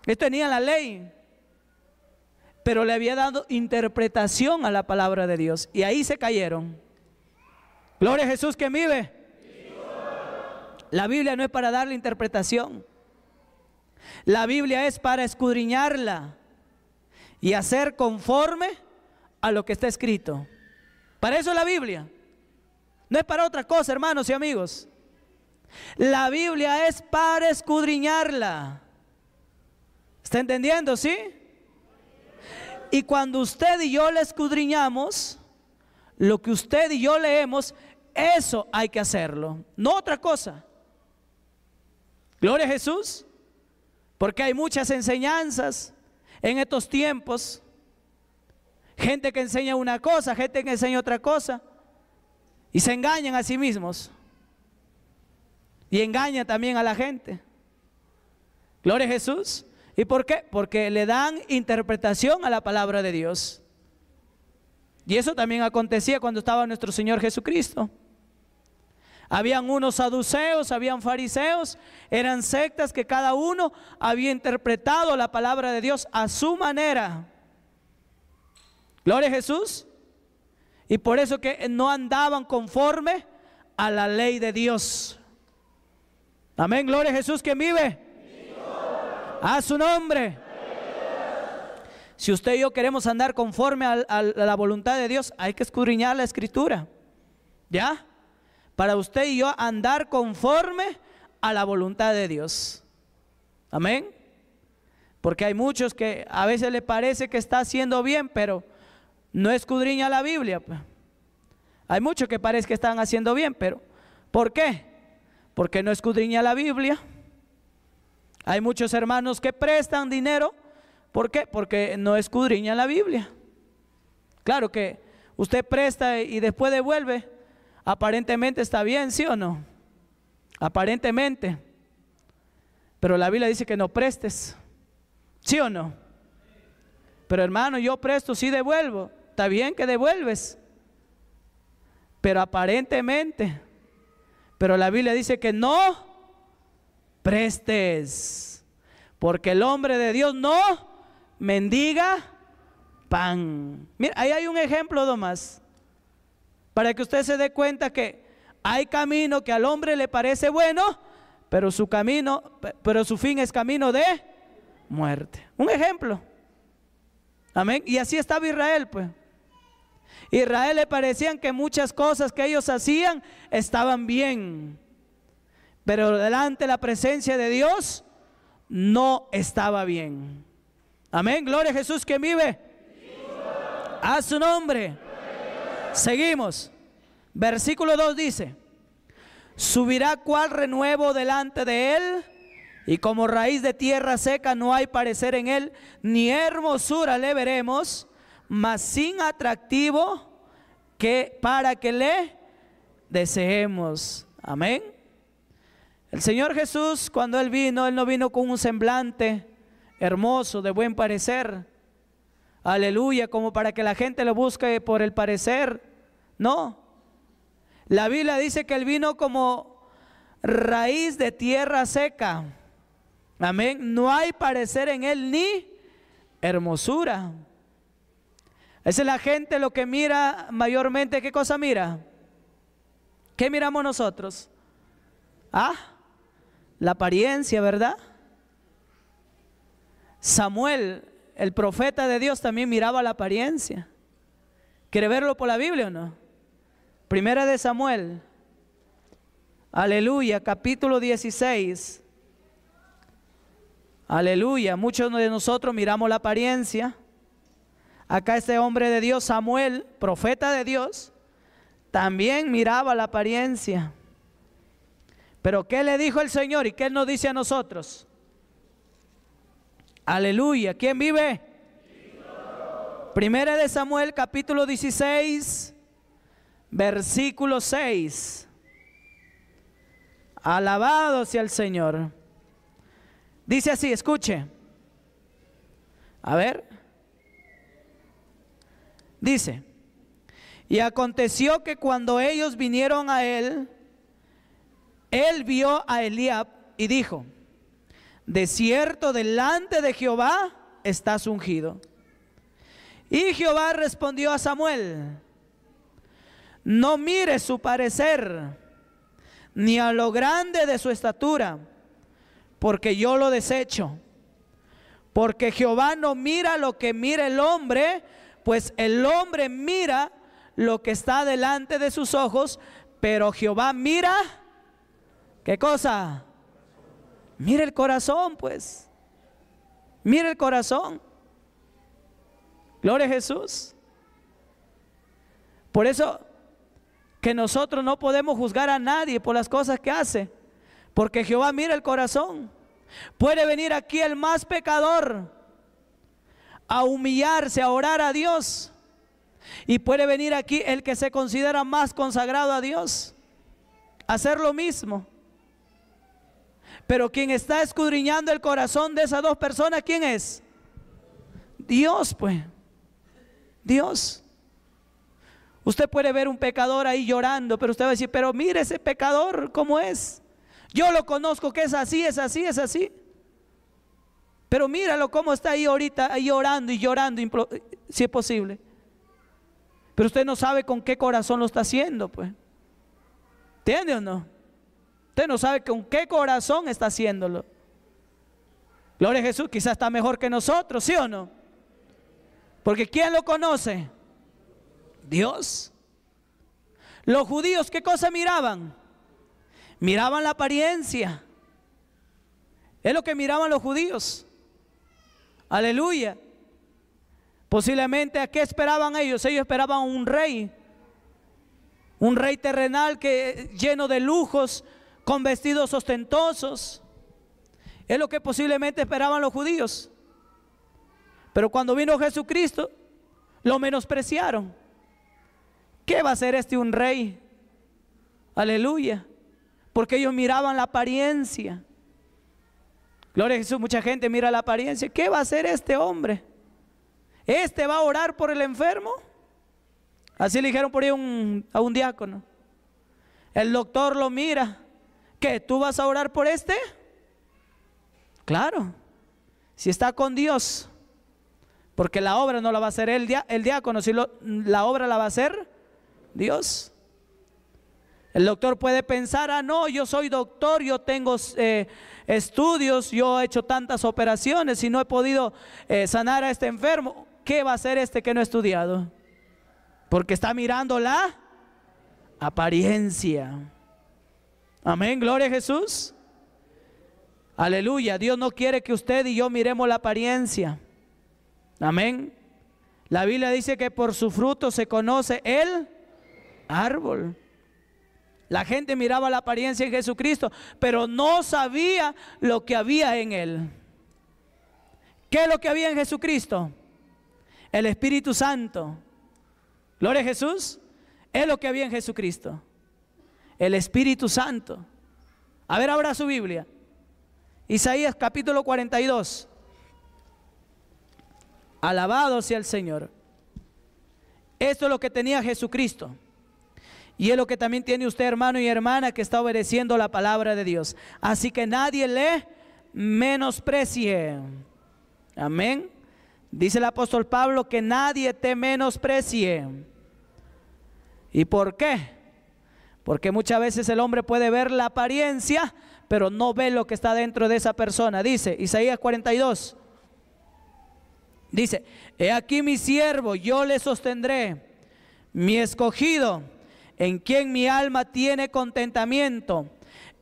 Speaker 1: Ellos tenían la ley. Pero le había dado interpretación a la palabra de Dios. Y ahí se cayeron. Gloria a Jesús que vive. La Biblia no es para darle interpretación. La Biblia es para escudriñarla y hacer conforme a lo que está escrito. Para eso es la Biblia. No es para otra cosa, hermanos y amigos. La Biblia es para escudriñarla. ¿Está entendiendo, sí? Y cuando usted y yo la escudriñamos, lo que usted y yo leemos eso hay que hacerlo, no otra cosa. Gloria a Jesús, porque hay muchas enseñanzas en estos tiempos. Gente que enseña una cosa, gente que enseña otra cosa. Y se engañan a sí mismos. Y engaña también a la gente. Gloria a Jesús. ¿Y por qué? Porque le dan interpretación a la palabra de Dios. Y eso también acontecía cuando estaba nuestro Señor Jesucristo. Habían unos saduceos, habían fariseos, eran sectas que cada uno había interpretado la palabra de Dios a su manera. Gloria a Jesús. Y por eso que no andaban conforme a la ley de Dios. Amén, gloria a Jesús que vive. A su nombre. Si usted y yo queremos andar conforme a la voluntad de Dios, hay que escudriñar la escritura. ¿Ya? para usted y yo andar conforme a la voluntad de Dios. Amén. Porque hay muchos que a veces le parece que está haciendo bien, pero no escudriña la Biblia. Pues. Hay muchos que parece que están haciendo bien, pero ¿por qué? Porque no escudriña la Biblia. Hay muchos hermanos que prestan dinero. ¿Por qué? Porque no escudriña la Biblia. Claro que usted presta y después devuelve. Aparentemente está bien, ¿sí o no? Aparentemente. Pero la Biblia dice que no prestes. ¿Sí o no? Pero hermano, yo presto, sí devuelvo. Está bien que devuelves. Pero aparentemente. Pero la Biblia dice que no prestes. Porque el hombre de Dios no mendiga pan. Mira, ahí hay un ejemplo nomás. Para que usted se dé cuenta que hay camino que al hombre le parece bueno, pero su camino, pero su fin es camino de muerte. Un ejemplo. Amén. Y así estaba Israel, pues. Israel le parecían que muchas cosas que ellos hacían estaban bien, pero delante de la presencia de Dios no estaba bien. Amén. Gloria a Jesús que vive. A su nombre. Seguimos. Versículo 2 dice, subirá cual renuevo delante de él y como raíz de tierra seca no hay parecer en él, ni hermosura le veremos, mas sin atractivo que para que le deseemos. Amén. El Señor Jesús cuando él vino, él no vino con un semblante hermoso, de buen parecer. Aleluya, como para que la gente lo busque por el parecer. No. La Biblia dice que él vino como raíz de tierra seca. Amén. No hay parecer en él ni hermosura. Esa es la gente lo que mira mayormente. ¿Qué cosa mira? ¿Qué miramos nosotros? Ah, la apariencia, ¿verdad? Samuel el profeta de Dios también miraba la apariencia. ¿Quiere verlo por la Biblia o no? Primera de Samuel, aleluya, capítulo 16. Aleluya, muchos de nosotros miramos la apariencia. Acá este hombre de Dios, Samuel, profeta de Dios, también miraba la apariencia. Pero ¿qué le dijo el Señor y qué nos dice a nosotros? Aleluya. ¿Quién vive? Primera de Samuel capítulo 16, versículo 6. Alabado sea el Señor. Dice así, escuche. A ver. Dice, y aconteció que cuando ellos vinieron a él, él vio a Eliab y dijo, Desierto delante de Jehová estás ungido. Y Jehová respondió a Samuel, no mires su parecer, ni a lo grande de su estatura, porque yo lo desecho. Porque Jehová no mira lo que mira el hombre, pues el hombre mira lo que está delante de sus ojos, pero Jehová mira, ¿qué cosa? Mira el corazón, pues. Mira el corazón. Gloria a Jesús. Por eso que nosotros no podemos juzgar a nadie por las cosas que hace. Porque Jehová mira el corazón. Puede venir aquí el más pecador a humillarse, a orar a Dios. Y puede venir aquí el que se considera más consagrado a Dios, hacer lo mismo. Pero quien está escudriñando el corazón de esas dos personas, ¿quién es? Dios, pues. Dios. Usted puede ver un pecador ahí llorando, pero usted va a decir, pero mire ese pecador, ¿cómo es? Yo lo conozco que es así, es así, es así. Pero míralo cómo está ahí ahorita, ahí llorando y llorando, si es posible. Pero usted no sabe con qué corazón lo está haciendo, pues. ¿Entiende o no? Usted no sabe con qué corazón está haciéndolo. Gloria a Jesús, quizás está mejor que nosotros, ¿sí o no? Porque ¿quién lo conoce? Dios. Los judíos, ¿qué cosa miraban? Miraban la apariencia. Es lo que miraban los judíos. Aleluya. Posiblemente a qué esperaban ellos? Ellos esperaban un rey, un rey terrenal que lleno de lujos, con vestidos ostentosos. Es lo que posiblemente esperaban los judíos. Pero cuando vino Jesucristo, lo menospreciaron. ¿Qué va a ser este un rey? Aleluya. Porque ellos miraban la apariencia. Gloria a Jesús, mucha gente mira la apariencia. ¿Qué va a hacer este hombre? ¿Este va a orar por el enfermo? Así le dijeron por ahí a un diácono. El doctor lo mira ¿Qué? ¿Tú vas a orar por este? Claro, si está con Dios, porque la obra no la va a hacer el, el diácono, si la obra la va a hacer Dios. El doctor puede pensar, ah, no, yo soy doctor, yo tengo eh, estudios, yo he hecho tantas operaciones y no he podido eh, sanar a este enfermo. ¿Qué va a hacer este que no ha estudiado? Porque está mirando la apariencia. Amén, gloria a Jesús. Aleluya, Dios no quiere que usted y yo miremos la apariencia. Amén. La Biblia dice que por su fruto se conoce el árbol. La gente miraba la apariencia en Jesucristo, pero no sabía lo que había en él. ¿Qué es lo que había en Jesucristo? El Espíritu Santo. Gloria a Jesús. Es lo que había en Jesucristo el Espíritu Santo. A ver, abra su Biblia. Isaías capítulo 42. Alabado sea el Señor. Esto es lo que tenía Jesucristo. Y es lo que también tiene usted, hermano y hermana, que está obedeciendo la palabra de Dios. Así que nadie le menosprecie. Amén. Dice el apóstol Pablo que nadie te menosprecie. ¿Y por qué? Porque muchas veces el hombre puede ver la apariencia, pero no ve lo que está dentro de esa persona. Dice Isaías 42. Dice, he aquí mi siervo, yo le sostendré, mi escogido, en quien mi alma tiene contentamiento.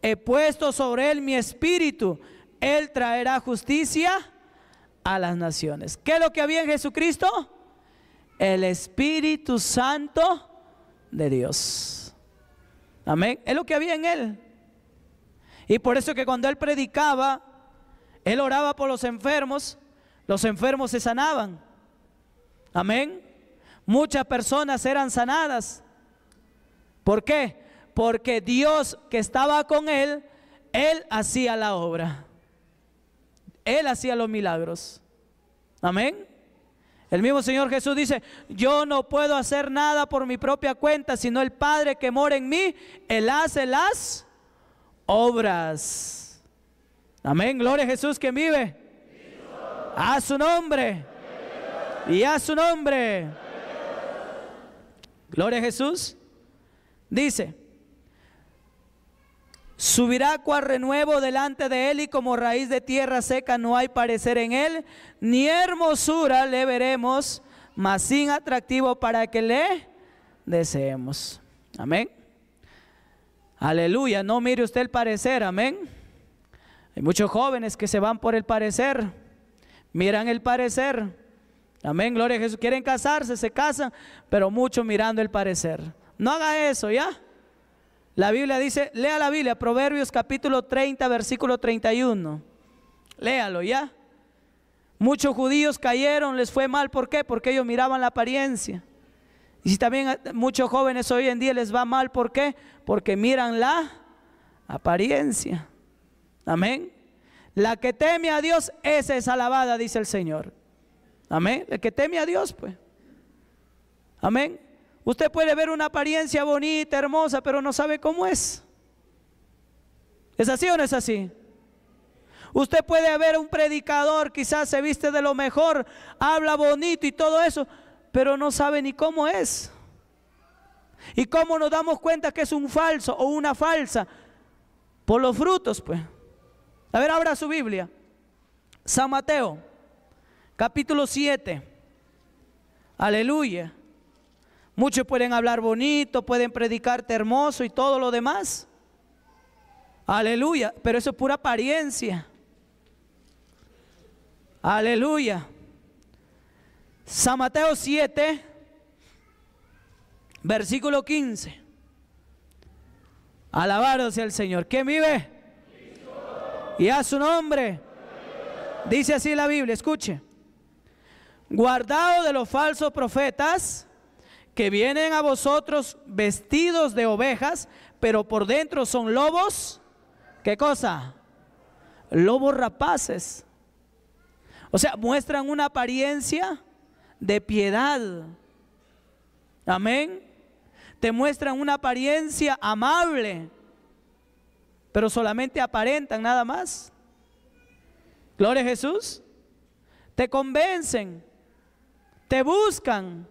Speaker 1: He puesto sobre él mi espíritu, él traerá justicia a las naciones. ¿Qué es lo que había en Jesucristo? El Espíritu Santo de Dios. Amén. Es lo que había en él. Y por eso que cuando él predicaba, él oraba por los enfermos, los enfermos se sanaban. Amén. Muchas personas eran sanadas. ¿Por qué? Porque Dios que estaba con él, él hacía la obra. Él hacía los milagros. Amén. El mismo Señor Jesús dice, yo no puedo hacer nada por mi propia cuenta, sino el Padre que mora en mí, Él hace las obras. Amén, gloria a Jesús que vive. A su nombre. Y a su nombre. Gloria a Jesús. Dice, Subirá cual renuevo delante de él y como raíz de tierra seca no hay parecer en él, ni hermosura le veremos, mas sin atractivo para que le deseemos. Amén. Aleluya, no mire usted el parecer, amén. Hay muchos jóvenes que se van por el parecer, miran el parecer. Amén, gloria a Jesús. Quieren casarse, se casan, pero mucho mirando el parecer. No haga eso, ¿ya? La Biblia dice, lea la Biblia, Proverbios capítulo 30, versículo 31. Léalo ya. Muchos judíos cayeron, les fue mal. ¿Por qué? Porque ellos miraban la apariencia. Y si también eh, muchos jóvenes hoy en día les va mal, ¿por qué? Porque miran la apariencia. Amén. La que teme a Dios, esa es alabada, dice el Señor. Amén. El que teme a Dios, pues. Amén. Usted puede ver una apariencia bonita, hermosa, pero no sabe cómo es. ¿Es así o no es así? Usted puede ver un predicador, quizás se viste de lo mejor, habla bonito y todo eso, pero no sabe ni cómo es. ¿Y cómo nos damos cuenta que es un falso o una falsa? Por los frutos, pues. A ver, abra su Biblia. San Mateo, capítulo 7. Aleluya. Muchos pueden hablar bonito, pueden predicarte hermoso y todo lo demás. Aleluya, pero eso es pura apariencia. Aleluya. San Mateo 7, versículo 15. Alabado sea el Señor. ¿Quién vive? Y a su nombre. Dice así la Biblia, escuche. Guardado de los falsos profetas que vienen a vosotros vestidos de ovejas, pero por dentro son lobos. ¿Qué cosa? Lobos rapaces. O sea, muestran una apariencia de piedad. Amén. Te muestran una apariencia amable, pero solamente aparentan nada más. Gloria a Jesús. Te convencen, te buscan,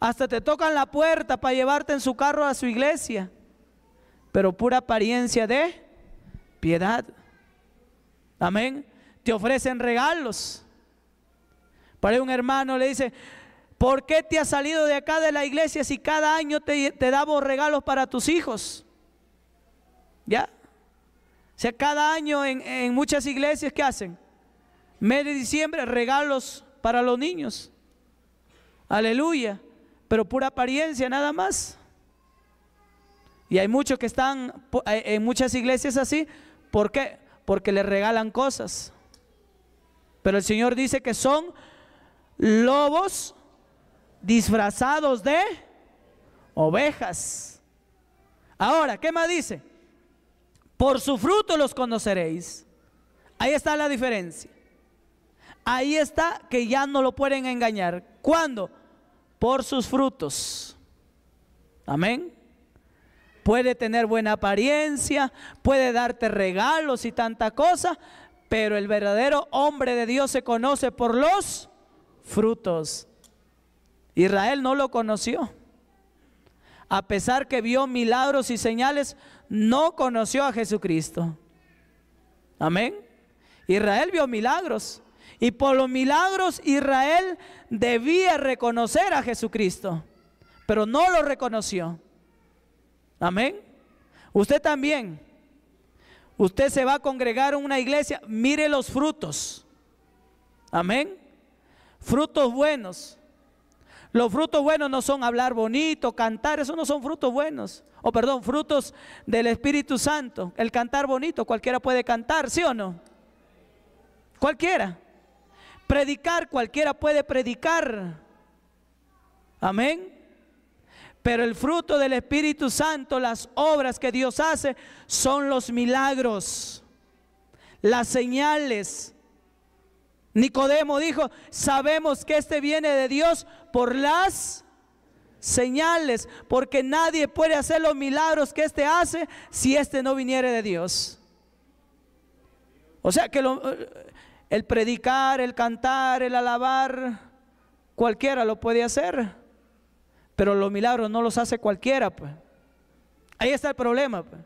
Speaker 1: hasta te tocan la puerta para llevarte en su carro a su iglesia. Pero pura apariencia de piedad. Amén. Te ofrecen regalos. Para un hermano le dice, ¿por qué te has salido de acá de la iglesia si cada año te, te damos regalos para tus hijos? ¿Ya? O sea, cada año en, en muchas iglesias, ¿qué hacen? Mes de diciembre, regalos para los niños. Aleluya pero pura apariencia nada más. Y hay muchos que están en muchas iglesias así. ¿Por qué? Porque les regalan cosas. Pero el Señor dice que son lobos disfrazados de ovejas. Ahora, ¿qué más dice? Por su fruto los conoceréis. Ahí está la diferencia. Ahí está que ya no lo pueden engañar. ¿Cuándo? por sus frutos. Amén. Puede tener buena apariencia, puede darte regalos y tanta cosa, pero el verdadero hombre de Dios se conoce por los frutos. Israel no lo conoció. A pesar que vio milagros y señales, no conoció a Jesucristo. Amén. Israel vio milagros. Y por los milagros Israel debía reconocer a Jesucristo, pero no lo reconoció. Amén. Usted también. Usted se va a congregar en una iglesia, mire los frutos. Amén. Frutos buenos. Los frutos buenos no son hablar bonito, cantar, eso no son frutos buenos. O oh, perdón, frutos del Espíritu Santo. El cantar bonito, cualquiera puede cantar, ¿sí o no? Cualquiera. Predicar, cualquiera puede predicar. Amén. Pero el fruto del Espíritu Santo, las obras que Dios hace, son los milagros, las señales. Nicodemo dijo, sabemos que este viene de Dios por las señales, porque nadie puede hacer los milagros que éste hace si éste no viniere de Dios. O sea que lo, el predicar, el cantar, el alabar, cualquiera lo puede hacer. Pero los milagros no los hace cualquiera. Pues. Ahí está el problema. Pues.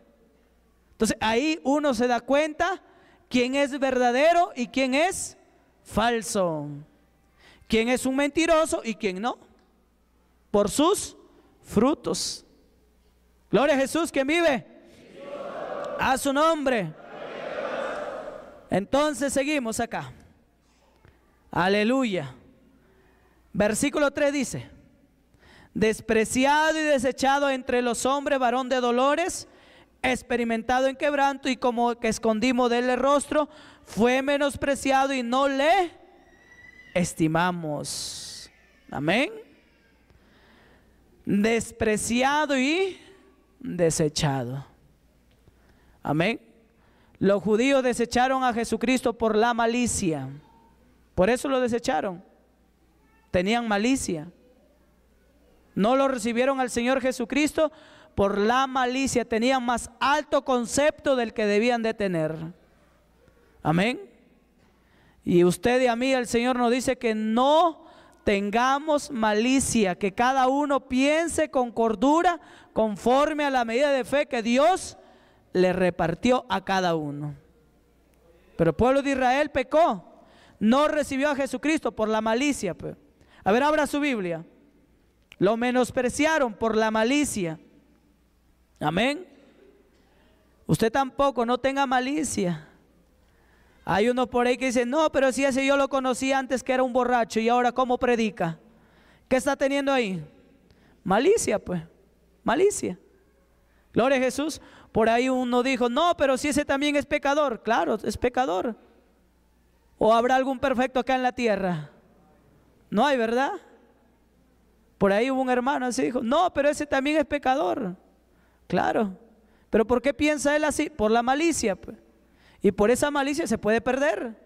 Speaker 1: Entonces ahí uno se da cuenta quién es verdadero y quién es falso. Quién es un mentiroso y quién no. Por sus frutos. Gloria a Jesús, quien vive. A su nombre. Entonces seguimos acá. Aleluya. Versículo 3 dice, despreciado y desechado entre los hombres, varón de dolores, experimentado en quebranto y como que escondimos de él el rostro, fue menospreciado y no le estimamos. Amén. Despreciado y desechado. Amén. Los judíos desecharon a Jesucristo por la malicia. Por eso lo desecharon. Tenían malicia. No lo recibieron al Señor Jesucristo por la malicia. Tenían más alto concepto del que debían de tener. Amén. Y usted y a mí el Señor nos dice que no tengamos malicia, que cada uno piense con cordura conforme a la medida de fe que Dios le repartió a cada uno. Pero el pueblo de Israel pecó, no recibió a Jesucristo por la malicia. Pues. A ver, abra su Biblia. Lo menospreciaron por la malicia. Amén. Usted tampoco, no tenga malicia. Hay uno por ahí que dice no, pero si ese yo lo conocí antes que era un borracho y ahora cómo predica. ¿Qué está teniendo ahí? Malicia, pues. Malicia. Gloria a Jesús. Por ahí uno dijo, no, pero si ese también es pecador. Claro, es pecador. ¿O habrá algún perfecto acá en la tierra? No hay, ¿verdad? Por ahí hubo un hermano así, dijo, no, pero ese también es pecador. Claro. ¿Pero por qué piensa él así? Por la malicia. Pues. Y por esa malicia se puede perder.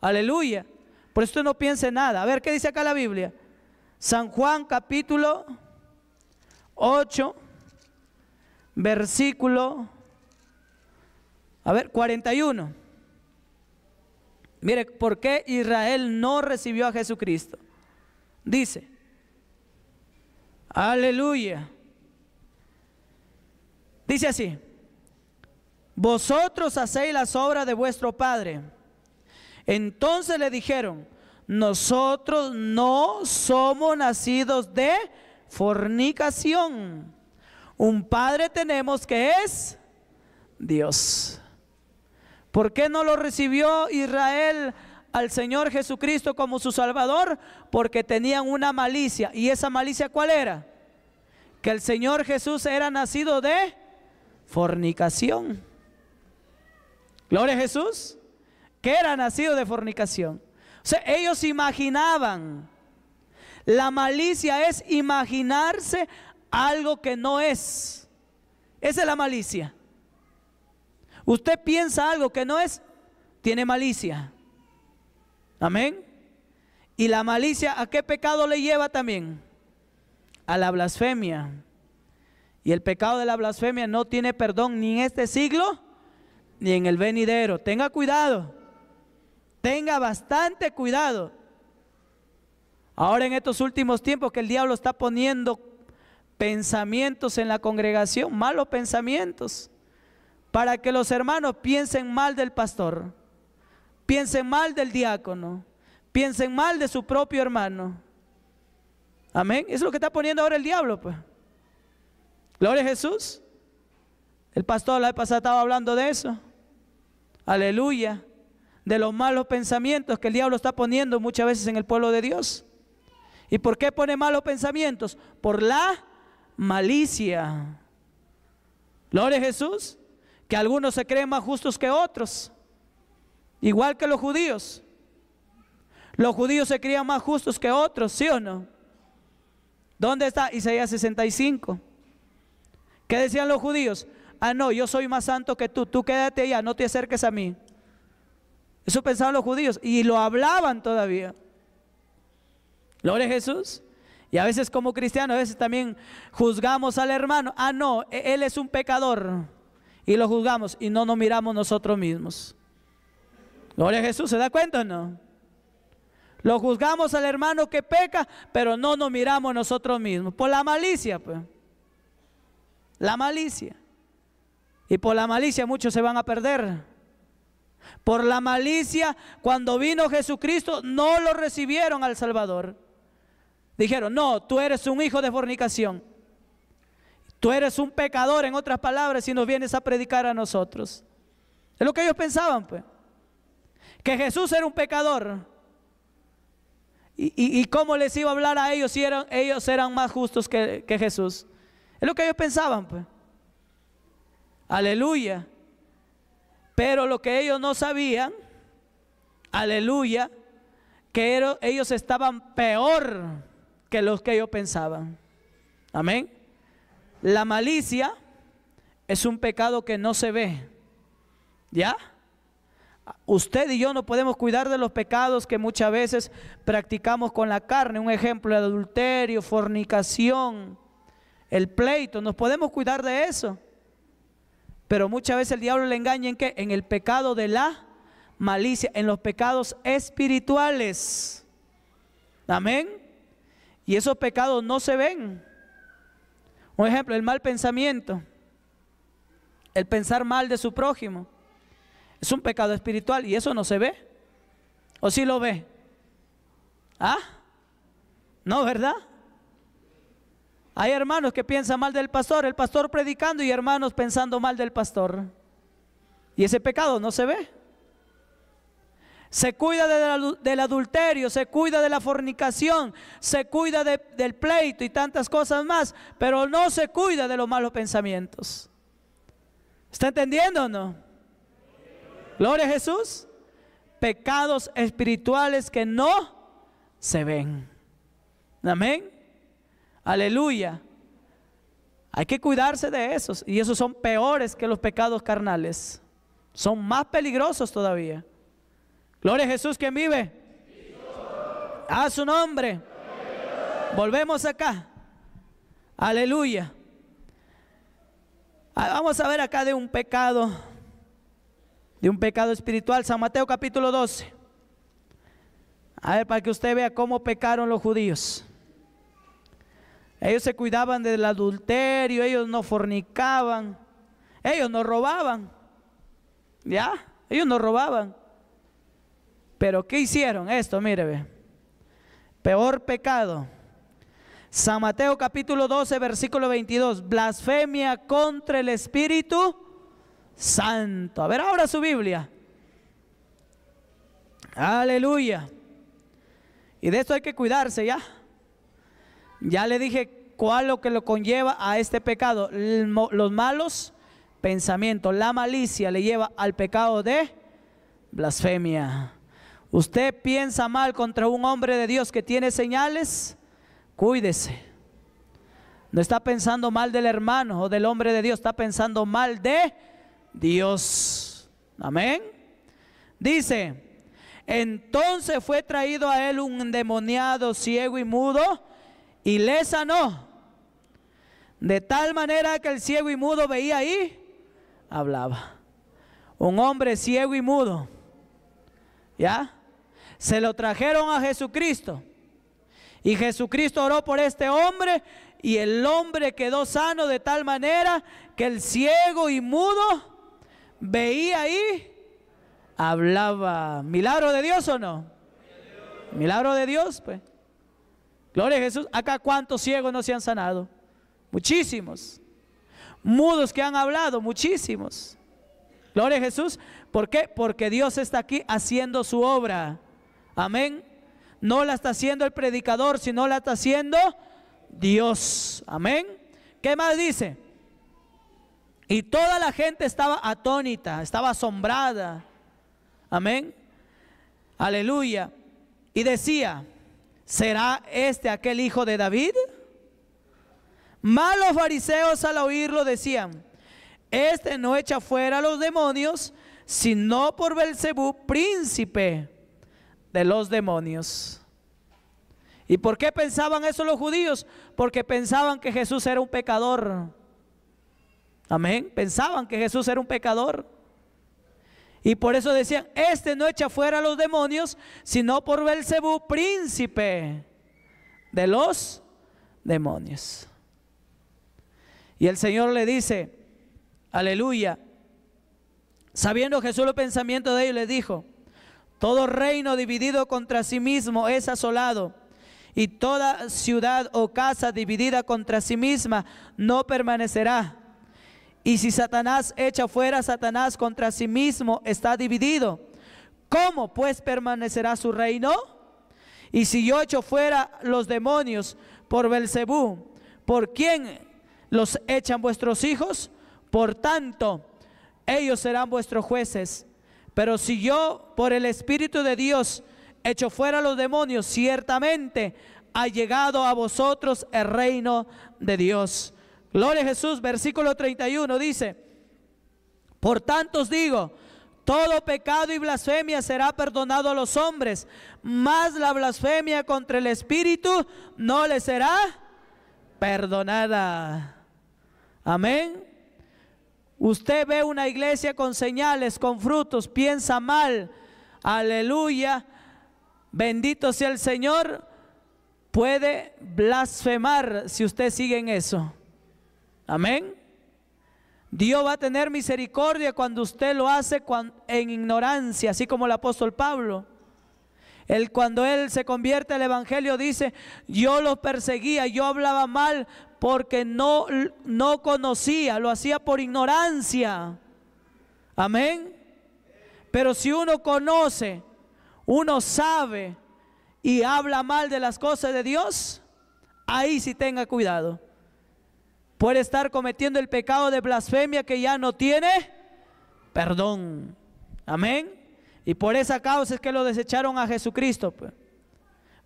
Speaker 1: Aleluya. Por esto no piense nada. A ver qué dice acá la Biblia. San Juan capítulo 8 versículo, a ver, 41. Mire, ¿por qué Israel no recibió a Jesucristo? Dice, aleluya. Dice así, vosotros hacéis las obras de vuestro Padre. Entonces le dijeron, nosotros no somos nacidos de fornicación un Padre tenemos que es Dios. ¿Por qué no lo recibió Israel al Señor Jesucristo como su Salvador? Porque tenían una malicia. ¿Y esa malicia cuál era? Que el Señor Jesús era nacido de fornicación. Gloria a Jesús. Que era nacido de fornicación. O sea, ellos imaginaban. La malicia es imaginarse algo que no es. Esa es la malicia. Usted piensa algo que no es, tiene malicia. Amén. Y la malicia, ¿a qué pecado le lleva también? A la blasfemia. Y el pecado de la blasfemia no tiene perdón ni en este siglo ni en el venidero. Tenga cuidado. Tenga bastante cuidado. Ahora en estos últimos tiempos que el diablo está poniendo pensamientos en la congregación, malos pensamientos, para que los hermanos piensen mal del pastor, piensen mal del diácono, piensen mal de su propio hermano. Amén. Eso es lo que está poniendo ahora el diablo, pues. Gloria a Jesús. El pastor la vez pasada estaba hablando de eso. Aleluya. De los malos pensamientos que el diablo está poniendo muchas veces en el pueblo de Dios. ¿Y por qué pone malos pensamientos? Por la malicia. Gloria a Jesús, que algunos se creen más justos que otros, igual que los judíos. Los judíos se creían más justos que otros, ¿sí o no? ¿Dónde está Isaías 65? ¿Qué decían los judíos? Ah, no, yo soy más santo que tú, tú quédate allá, no te acerques a mí. Eso pensaban los judíos y lo hablaban todavía. Gloria a Jesús. Y a veces como cristianos, a veces también juzgamos al hermano. Ah, no, e-, él es un pecador. Y lo juzgamos y no nos miramos nosotros mismos. Gloria a Jesús, ¿se da cuenta o no? Lo juzgamos al hermano que peca, pero no nos miramos nosotros mismos. Por la malicia, pues. La malicia. Y por la malicia muchos se van a perder. Por la malicia, cuando vino Jesucristo, no lo recibieron al Salvador. Dijeron, no, tú eres un hijo de fornicación. Tú eres un pecador, en otras palabras, si nos vienes a predicar a nosotros. Es lo que ellos pensaban, pues. Que Jesús era un pecador. ¿Y, y, cómo les iba a hablar a ellos si eran, ellos eran más justos que, que Jesús? Es lo que ellos pensaban, pues. Aleluya. Pero lo que ellos no sabían, aleluya, que ellos estaban peor que los que ellos pensaban. Amén. La malicia es un pecado que no se ve. ¿Ya? Usted y yo no podemos cuidar de los pecados que muchas veces practicamos con la carne. Un ejemplo, el adulterio, fornicación, el pleito. Nos podemos cuidar de eso. Pero muchas veces el diablo le engaña en qué? En el pecado de la malicia, en los pecados espirituales. Amén. Y esos pecados no se ven. Un ejemplo, el mal pensamiento, el pensar mal de su prójimo, es un pecado espiritual y eso no se ve. ¿O sí lo ve? ¿Ah? No, ¿verdad? Hay hermanos que piensan mal del pastor, el pastor predicando y hermanos pensando mal del pastor. Y ese pecado no se ve se cuida del, adulterio, se cuida de la fornicación, se cuida del pleito y tantas cosas más, pero no se cuida de los malos pensamientos. ¿Está entendiendo o no? Gloria a Jesús. Pecados espirituales que no se ven. Amén. Aleluya. Hay que cuidarse de esos. Y esos son peores que los pecados carnales. Son más peligrosos todavía. Gloria a Jesús, quien vive? A su nombre. Volvemos acá. Aleluya. Ah, vamos a ver acá de un pecado, de un pecado espiritual, San Mateo capítulo 12. A ver, para que usted vea cómo pecaron los judíos. Ellos se cuidaban del adulterio, ellos no fornicaban, ellos no robaban. ¿Ya? Ellos no robaban. Pero ¿qué hicieron? Esto, mire, Peor pecado. San Mateo capítulo 12, versículo 22. Blasfemia contra el Espíritu Santo. A ver, ahora su Biblia. Aleluya. Y de esto hay que cuidarse ya. Ya le dije cuál lo que lo conlleva a este pecado. Los malos pensamientos, la malicia le lleva al pecado de blasfemia usted piensa mal contra un hombre de Dios que tiene señales, cuídese. No está pensando mal del hermano o del hombre de Dios, está pensando mal de Dios. Amén. Dice, entonces fue traído a él un endemoniado ciego y mudo y le sanó. De tal manera que el ciego y mudo veía y hablaba. Un hombre ciego y mudo. ¿Ya? Se lo trajeron a Jesucristo. Y Jesucristo oró por este hombre y el hombre quedó sano de tal manera que el ciego y mudo veía y hablaba. ¿Milagro de Dios o no? Milagro de Dios, pues. Gloria a Jesús. Acá cuántos ciegos no se han sanado. Muchísimos. Mudos que han hablado, muchísimos. Gloria a Jesús. ¿Por qué? Porque Dios está aquí haciendo su obra. Amén. No la está haciendo el predicador, sino la está haciendo Dios. Amén. ¿Qué más dice? Y toda la gente estaba atónita, estaba asombrada. Amén. Aleluya. Y decía, ¿será este aquel hijo de David? Malos fariseos al oírlo decían, este no echa fuera a los demonios, sino por Belcebú, príncipe de los demonios. ¿Y por qué pensaban eso los judíos? Porque pensaban que Jesús era un pecador. Amén. Pensaban que Jesús era un pecador. Y por eso decían, este no echa fuera a los demonios, sino por Belcebú, príncipe de los demonios. Y el Señor le dice, aleluya, sabiendo Jesús los pensamientos de ellos, le dijo, todo reino dividido contra sí mismo es asolado, y toda ciudad o casa dividida contra sí misma no permanecerá. Y si Satanás echa fuera a Satanás contra sí mismo, está dividido. ¿Cómo pues permanecerá su reino? Y si yo echo fuera los demonios por Belcebú, ¿por quién los echan vuestros hijos? Por tanto, ellos serán vuestros jueces. Pero si yo por el Espíritu de Dios echo fuera los demonios, ciertamente ha llegado a vosotros el reino de Dios. Gloria a Jesús, versículo 31 dice, por tanto os digo, todo pecado y blasfemia será perdonado a los hombres, mas la blasfemia contra el Espíritu no le será perdonada. Amén. Usted ve una iglesia con señales, con frutos, piensa mal, aleluya, bendito sea el Señor, puede blasfemar si usted sigue en eso. Amén. Dios va a tener misericordia cuando usted lo hace en ignorancia, así como el apóstol Pablo. Él cuando él se convierte al evangelio dice, "Yo lo perseguía, yo hablaba mal, porque no, no conocía, lo hacía por ignorancia. Amén. Pero si uno conoce, uno sabe y habla mal de las cosas de Dios, ahí sí tenga cuidado. Puede estar cometiendo el pecado de blasfemia que ya no tiene perdón. Amén. Y por esa causa es que lo desecharon a Jesucristo. Pues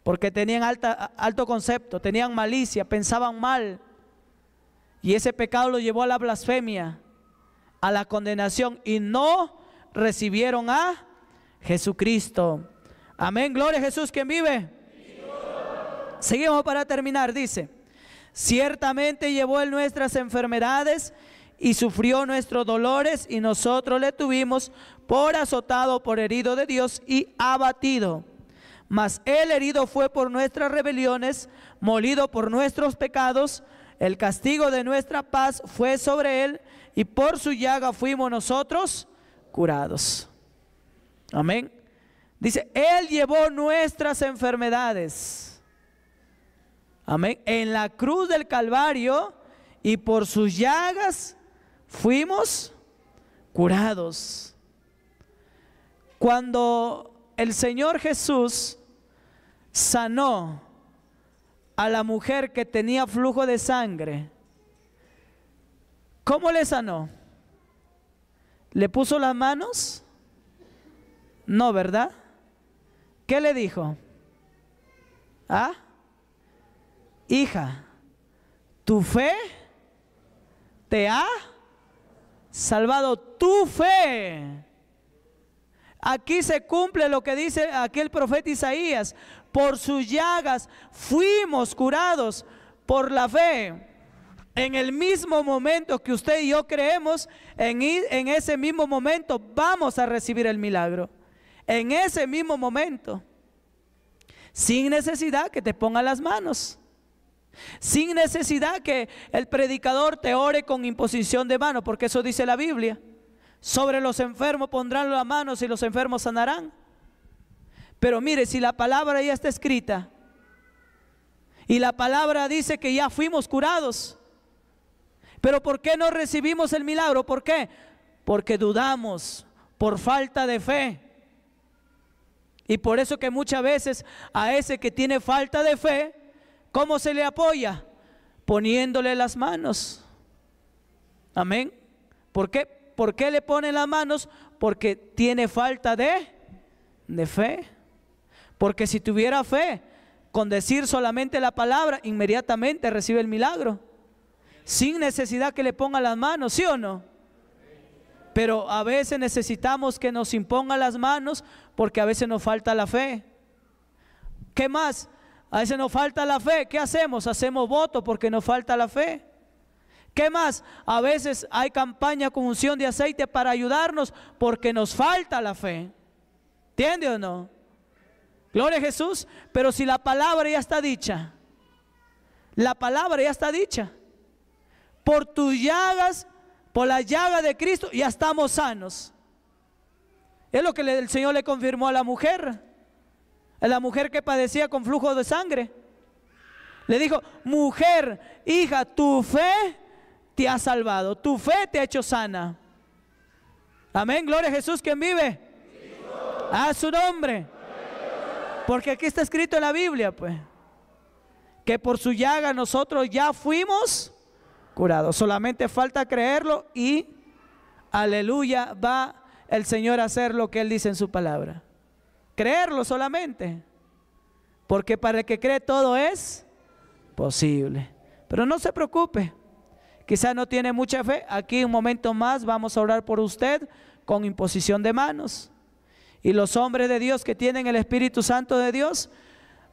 Speaker 1: porque tenían alto concepto, tenían malicia, pensaban mal. Y ese pecado lo llevó a la blasfemia, a la condenación, y no recibieron a Jesucristo. Amén, gloria a Jesús, quien vive. Seguimos para terminar, dice, ciertamente llevó él nuestras enfermedades y sufrió nuestros dolores y nosotros le tuvimos por azotado, por herido de Dios y abatido. Mas el herido fue por nuestras rebeliones, molido por nuestros pecados, el castigo de nuestra paz fue sobre él, y por su llaga fuimos nosotros curados. Amén. Dice, Él llevó nuestras enfermedades. Amén. En la cruz del Calvario y por sus llagas fuimos curados. Cuando el Señor Jesús sanó a la mujer que tenía flujo de sangre. ¿Cómo le sanó? ¿Le puso las manos? No, ¿verdad? ¿Qué le dijo? ¿Ah? Hija, tu fe te ha salvado tu fe. Aquí se cumple lo que dice aquel profeta Isaías por sus llagas fuimos curados por la fe. En el mismo momento que usted y yo creemos, en, en ese mismo momento vamos a recibir el milagro. En ese mismo momento. Sin necesidad que te ponga las manos. Sin necesidad que el predicador te ore con imposición de mano porque eso dice la Biblia. Sobre los enfermos pondrán las manos y los enfermos sanarán. Pero mire, si la palabra ya está escrita y la palabra dice que ya fuimos curados, pero ¿por qué no recibimos el milagro? ¿Por qué? Porque dudamos por falta de fe. Y por eso que muchas veces a ese que tiene falta de fe, ¿cómo se le apoya? Poniéndole las manos. Amén. ¿Por qué? ¿Por qué le pone las manos? Porque tiene falta de, de fe. Porque si tuviera fe, con decir solamente la palabra, inmediatamente recibe el milagro. Sin necesidad que le ponga las manos, ¿sí o no? Pero a veces necesitamos que nos imponga las manos porque a veces nos falta la fe. ¿Qué más? A veces nos falta la fe. ¿Qué hacemos? Hacemos voto porque nos falta la fe. ¿Qué más? A veces hay campaña con unción de aceite para ayudarnos porque nos falta la fe. ¿Entiende o no? Gloria a Jesús. Pero si la palabra ya está dicha, la palabra ya está dicha. Por tus llagas, por la llaga de Cristo, ya estamos sanos. Es lo que el Señor le confirmó a la mujer, a la mujer que padecía con flujo de sangre. Le dijo, mujer, hija, tu fe te ha salvado, tu fe te ha hecho sana. Amén, gloria a Jesús, quien vive. A su nombre. Porque aquí está escrito en la Biblia, pues, que por su llaga nosotros ya fuimos curados. Solamente falta creerlo y, aleluya, va el Señor a hacer lo que Él dice en su palabra. Creerlo solamente. Porque para el que cree todo es posible. Pero no se preocupe. Quizás no tiene mucha fe. Aquí un momento más vamos a orar por usted con imposición de manos. Y los hombres de Dios que tienen el Espíritu Santo de Dios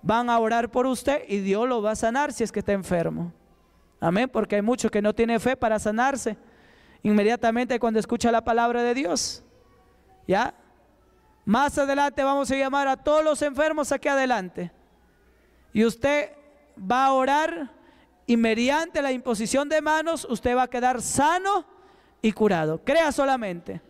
Speaker 1: van a orar por usted y Dios lo va a sanar si es que está enfermo. Amén, porque hay muchos que no tienen fe para sanarse inmediatamente cuando escucha la palabra de Dios. ¿Ya? Más adelante vamos a llamar a todos los enfermos aquí adelante. Y usted va a orar y mediante la imposición de manos usted va a quedar sano y curado. Crea solamente.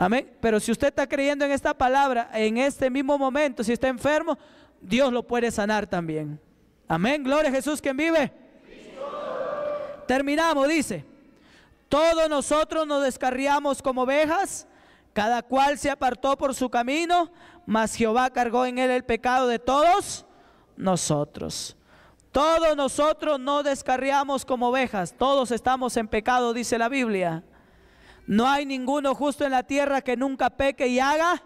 Speaker 1: Amén. Pero si usted está creyendo en esta palabra, en este mismo momento, si está enfermo, Dios lo puede sanar también. Amén. Gloria a Jesús quien vive. Terminamos, dice. Todos nosotros nos descarriamos como ovejas, cada cual se apartó por su camino, mas Jehová cargó en él el pecado de todos nosotros. Todos nosotros no descarriamos como ovejas, todos estamos en pecado, dice la Biblia. No hay ninguno justo en la tierra que nunca peque y haga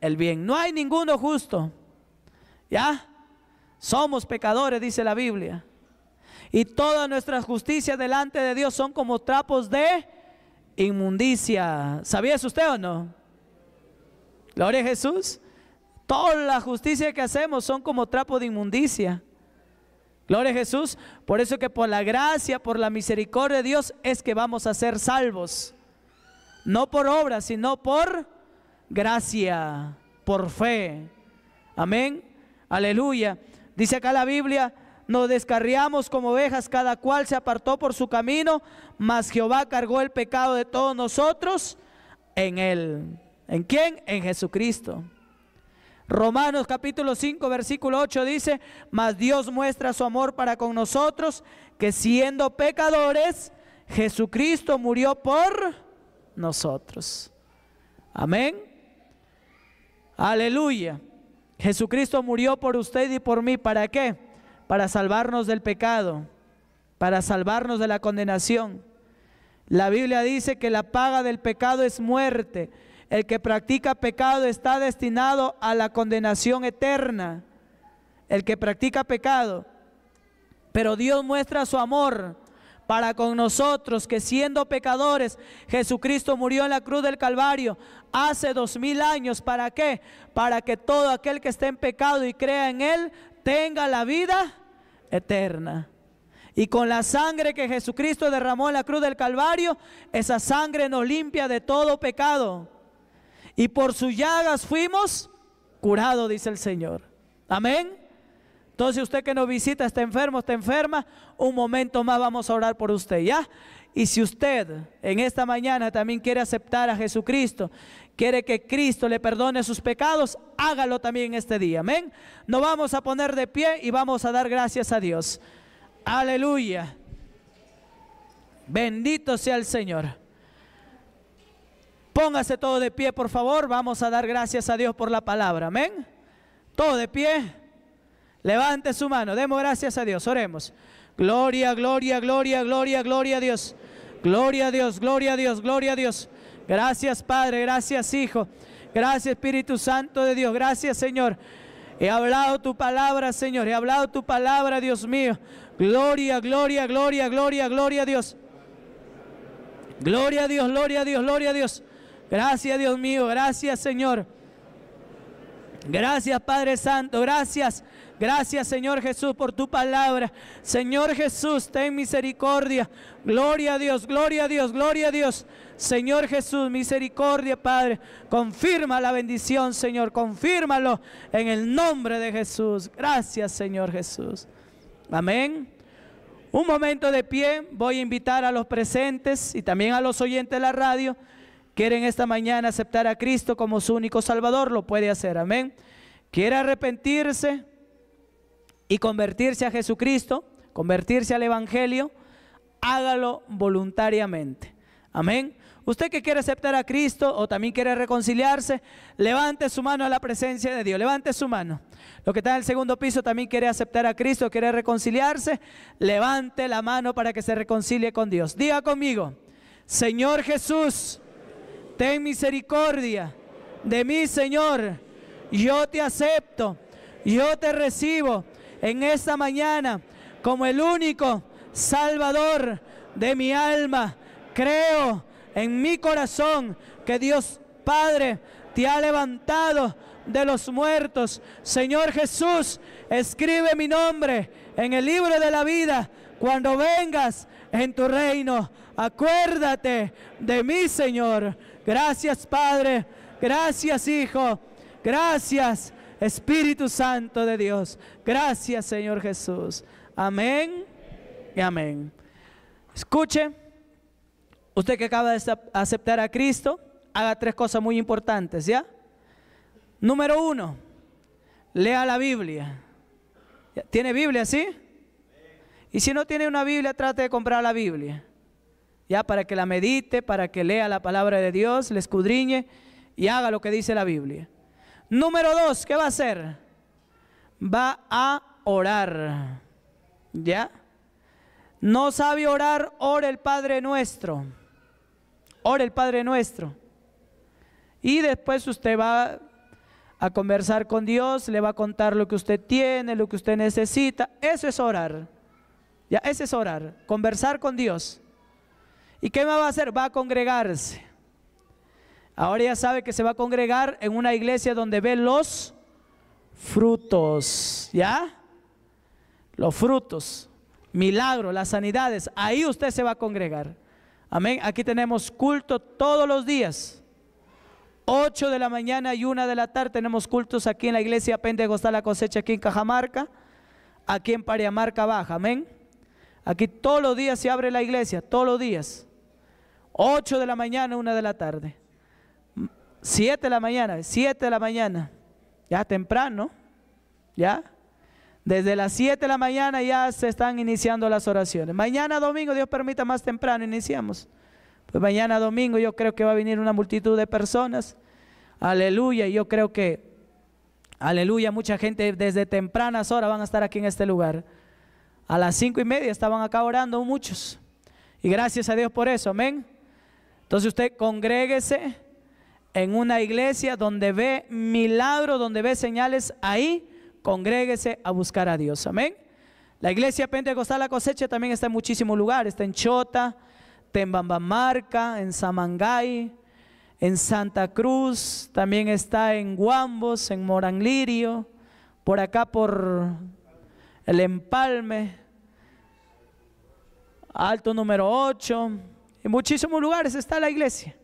Speaker 1: el bien. No hay ninguno justo. ¿Ya? Somos pecadores, dice la Biblia. Y toda nuestra justicia delante de Dios son como trapos de inmundicia. ¿Sabía usted o no? Gloria a Jesús. Toda la justicia que hacemos son como trapos de inmundicia. Gloria a Jesús. Por eso que por la gracia, por la misericordia de Dios es que vamos a ser salvos. No por obra, sino por gracia, por fe. Amén. Aleluya. Dice acá la Biblia, nos descarriamos como ovejas, cada cual se apartó por su camino, mas Jehová cargó el pecado de todos nosotros en él. ¿En quién? En Jesucristo. Romanos capítulo 5 versículo 8 dice, mas Dios muestra su amor para con nosotros, que siendo pecadores, Jesucristo murió por nosotros. Amén. Aleluya. Jesucristo murió por usted y por mí. ¿Para qué? Para salvarnos del pecado, para salvarnos de la condenación. La Biblia dice que la paga del pecado es muerte. El que practica pecado está destinado a la condenación eterna. El que practica pecado. Pero Dios muestra su amor para con nosotros que siendo pecadores, Jesucristo murió en la cruz del Calvario hace dos mil años. ¿Para qué? Para que todo aquel que esté en pecado y crea en Él tenga la vida eterna. Y con la sangre que Jesucristo derramó en la cruz del Calvario, esa sangre nos limpia de todo pecado. Y por sus llagas fuimos curados, dice el Señor. Amén. Entonces usted que nos visita está enfermo, está enferma, un momento más vamos a orar por usted, ¿ya? Y si usted en esta mañana también quiere aceptar a Jesucristo, quiere que Cristo le perdone sus pecados, hágalo también este día, amén. Nos vamos a poner de pie y vamos a dar gracias a Dios. Aleluya. Bendito sea el Señor. Póngase todo de pie, por favor. Vamos a dar gracias a Dios por la palabra. Amén. Todo de pie. Levante su mano, demos gracias a Dios, oremos. Gloria, gloria, gloria, gloria, gloria a Dios. Gloria a Dios, gloria a Dios, gloria a Dios. Gracias Padre, gracias Hijo, gracias Espíritu Santo de Dios, gracias Señor. He hablado tu palabra, Señor, he hablado tu palabra, Dios mío. Gloria, gloria, gloria, gloria, gloria a Dios. Gloria a Dios, gloria a Dios, gloria a Dios. Gracias Dios mío, gracias Señor. Gracias Padre Santo, gracias. Gracias Señor Jesús por tu palabra. Señor Jesús, ten misericordia. Gloria a Dios, gloria a Dios, gloria a Dios. Señor Jesús, misericordia Padre. Confirma la bendición Señor, confírmalo en el nombre de Jesús. Gracias Señor Jesús. Amén. Un momento de pie, voy a invitar a los presentes y también a los oyentes de la radio. Quieren esta mañana aceptar a Cristo como su único Salvador, lo puede hacer, amén. Quiere arrepentirse, y convertirse a Jesucristo, convertirse al Evangelio, hágalo voluntariamente. Amén. Usted que quiere aceptar a Cristo o también quiere reconciliarse, levante su mano a la presencia de Dios. Levante su mano. Lo que está en el segundo piso también quiere aceptar a Cristo, quiere reconciliarse. Levante la mano para que se reconcilie con Dios. Diga conmigo, Señor Jesús, ten misericordia de mí, Señor. Yo te acepto, yo te recibo en esta mañana como el único salvador de mi alma. Creo en mi corazón que Dios Padre te ha levantado de los muertos. Señor Jesús, escribe mi nombre en el libro de la vida cuando vengas en tu reino. Acuérdate de mí, Señor. Gracias, Padre. Gracias, Hijo. Gracias, Espíritu Santo de Dios. Gracias, Señor Jesús. Amén y amén. Escuche, usted que acaba de aceptar a Cristo, haga tres cosas muy importantes, ¿ya? Número uno, lea la Biblia. ¿Tiene Biblia, sí? Y si no tiene una Biblia, trate de comprar la Biblia. Ya para que la medite, para que lea la palabra de Dios, le escudriñe y haga lo que dice la Biblia. Número dos, ¿qué va a hacer? Va a orar. ¿Ya? No sabe orar, ora el Padre Nuestro. Ora el Padre Nuestro. Y después usted va a conversar con Dios, le va a contar lo que usted tiene, lo que usted necesita. Eso es orar. Ya, eso es orar. Conversar con Dios. ¿Y qué más va a hacer? Va a congregarse. Ahora ya sabe que se va a congregar en una iglesia donde ve los frutos, ¿ya? Los frutos, milagros, las sanidades. Ahí usted se va a congregar. Amén. Aquí tenemos culto todos los días. 8 de la mañana y 1 de la tarde tenemos cultos aquí en la iglesia Pentecostal La Cosecha, aquí en Cajamarca, aquí en Pariamarca Baja. Amén. Aquí todos los días se abre la iglesia, todos los días. 8 de la mañana, y 1 de la tarde. 7 de la mañana, 7 de la mañana, ya temprano, ya. Desde las 7 de la mañana ya se están iniciando las oraciones. Mañana domingo, Dios permita, más temprano iniciamos. Pues mañana domingo yo creo que va a venir una multitud de personas. Aleluya, yo creo que, aleluya, mucha gente desde tempranas horas van a estar aquí en este lugar. A las cinco y media estaban acá orando muchos. Y gracias a Dios por eso, amén. Entonces usted congréguese en una iglesia donde ve milagro, donde ve señales, ahí congréguese a buscar a Dios. Amén. La iglesia pentecostal La Cosecha también está en muchísimos lugares. Está en Chota, en Bambamarca, en Samangay, en Santa Cruz, también está en Guambos, en Moranglirio, por acá por el Empalme, Alto número 8. En muchísimos lugares está la iglesia.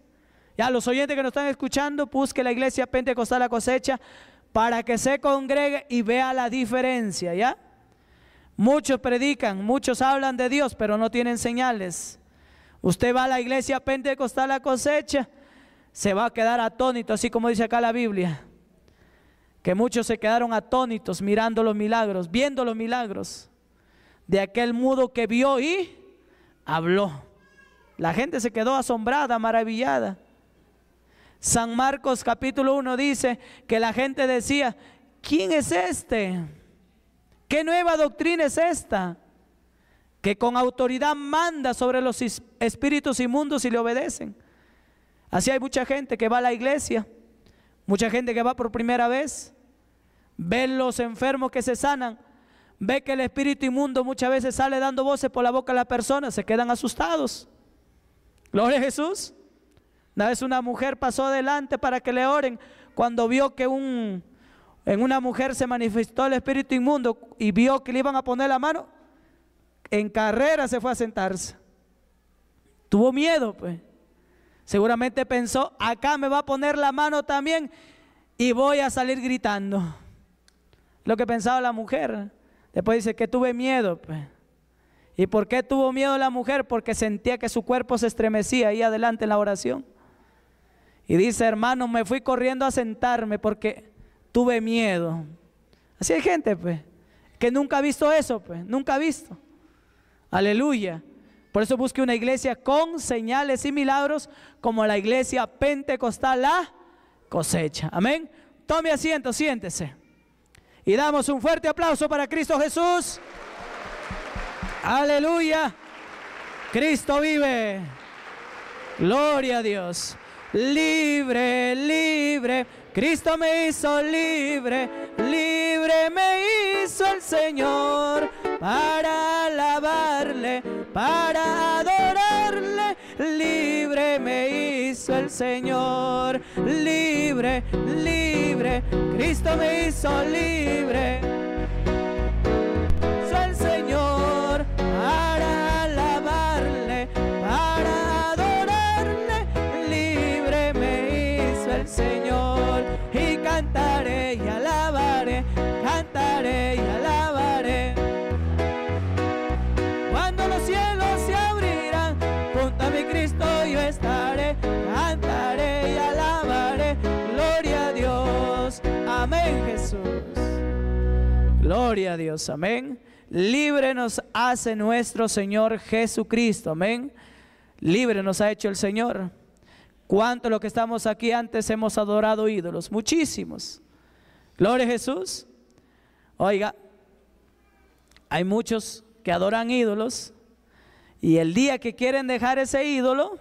Speaker 1: Ya los oyentes que nos están escuchando, busque la iglesia pentecostal la cosecha para que se congregue y vea la diferencia, ¿ya? Muchos predican, muchos hablan de Dios, pero no tienen señales. Usted va a la iglesia pentecostal la cosecha, se va a quedar atónito, así como dice acá la Biblia. Que muchos se quedaron atónitos mirando los milagros, viendo los milagros de aquel mudo que vio y habló. La gente se quedó asombrada, maravillada. San Marcos capítulo 1 dice que la gente decía, ¿quién es este? ¿Qué nueva doctrina es esta? Que con autoridad manda sobre los espíritus inmundos y le obedecen. Así hay mucha gente que va a la iglesia, mucha gente que va por primera vez, ve los enfermos que se sanan, ve que el espíritu inmundo muchas veces sale dando voces por la boca a las personas, se quedan asustados. Gloria a Jesús. Una vez una mujer pasó adelante para que le oren cuando vio que en una mujer se manifestó el espíritu inmundo y vio que le iban a poner la mano, en carrera se fue a sentarse. Tuvo miedo, pues. Seguramente pensó, acá me va a poner la mano también y voy a salir gritando. Lo que pensaba la mujer. Después dice que tuve miedo. Pues". ¿Y por qué tuvo miedo la mujer? Porque sentía que su cuerpo se estremecía ahí adelante en la oración. Y dice, hermano, me fui corriendo a sentarme porque tuve miedo. Así hay gente, pues, que nunca ha visto eso, pues, nunca ha visto. Aleluya. Por eso busque una iglesia con señales y milagros como la iglesia pentecostal, la cosecha. Amén. Tome asiento, siéntese. Y damos un fuerte aplauso para Cristo Jesús. Aleluya. Cristo vive. Gloria a Dios. Libre, libre, Cristo me hizo libre, libre me hizo el Señor para alabarle, para adorarle. Libre me hizo el Señor, libre, libre, Cristo me hizo libre. Gloria a Dios, amén. Libre nos hace nuestro Señor Jesucristo, amén. Libre nos ha hecho el Señor. ¿Cuánto lo que estamos aquí antes hemos adorado ídolos? Muchísimos. Gloria a Jesús. Oiga, hay muchos que adoran ídolos y el día que quieren dejar ese ídolo,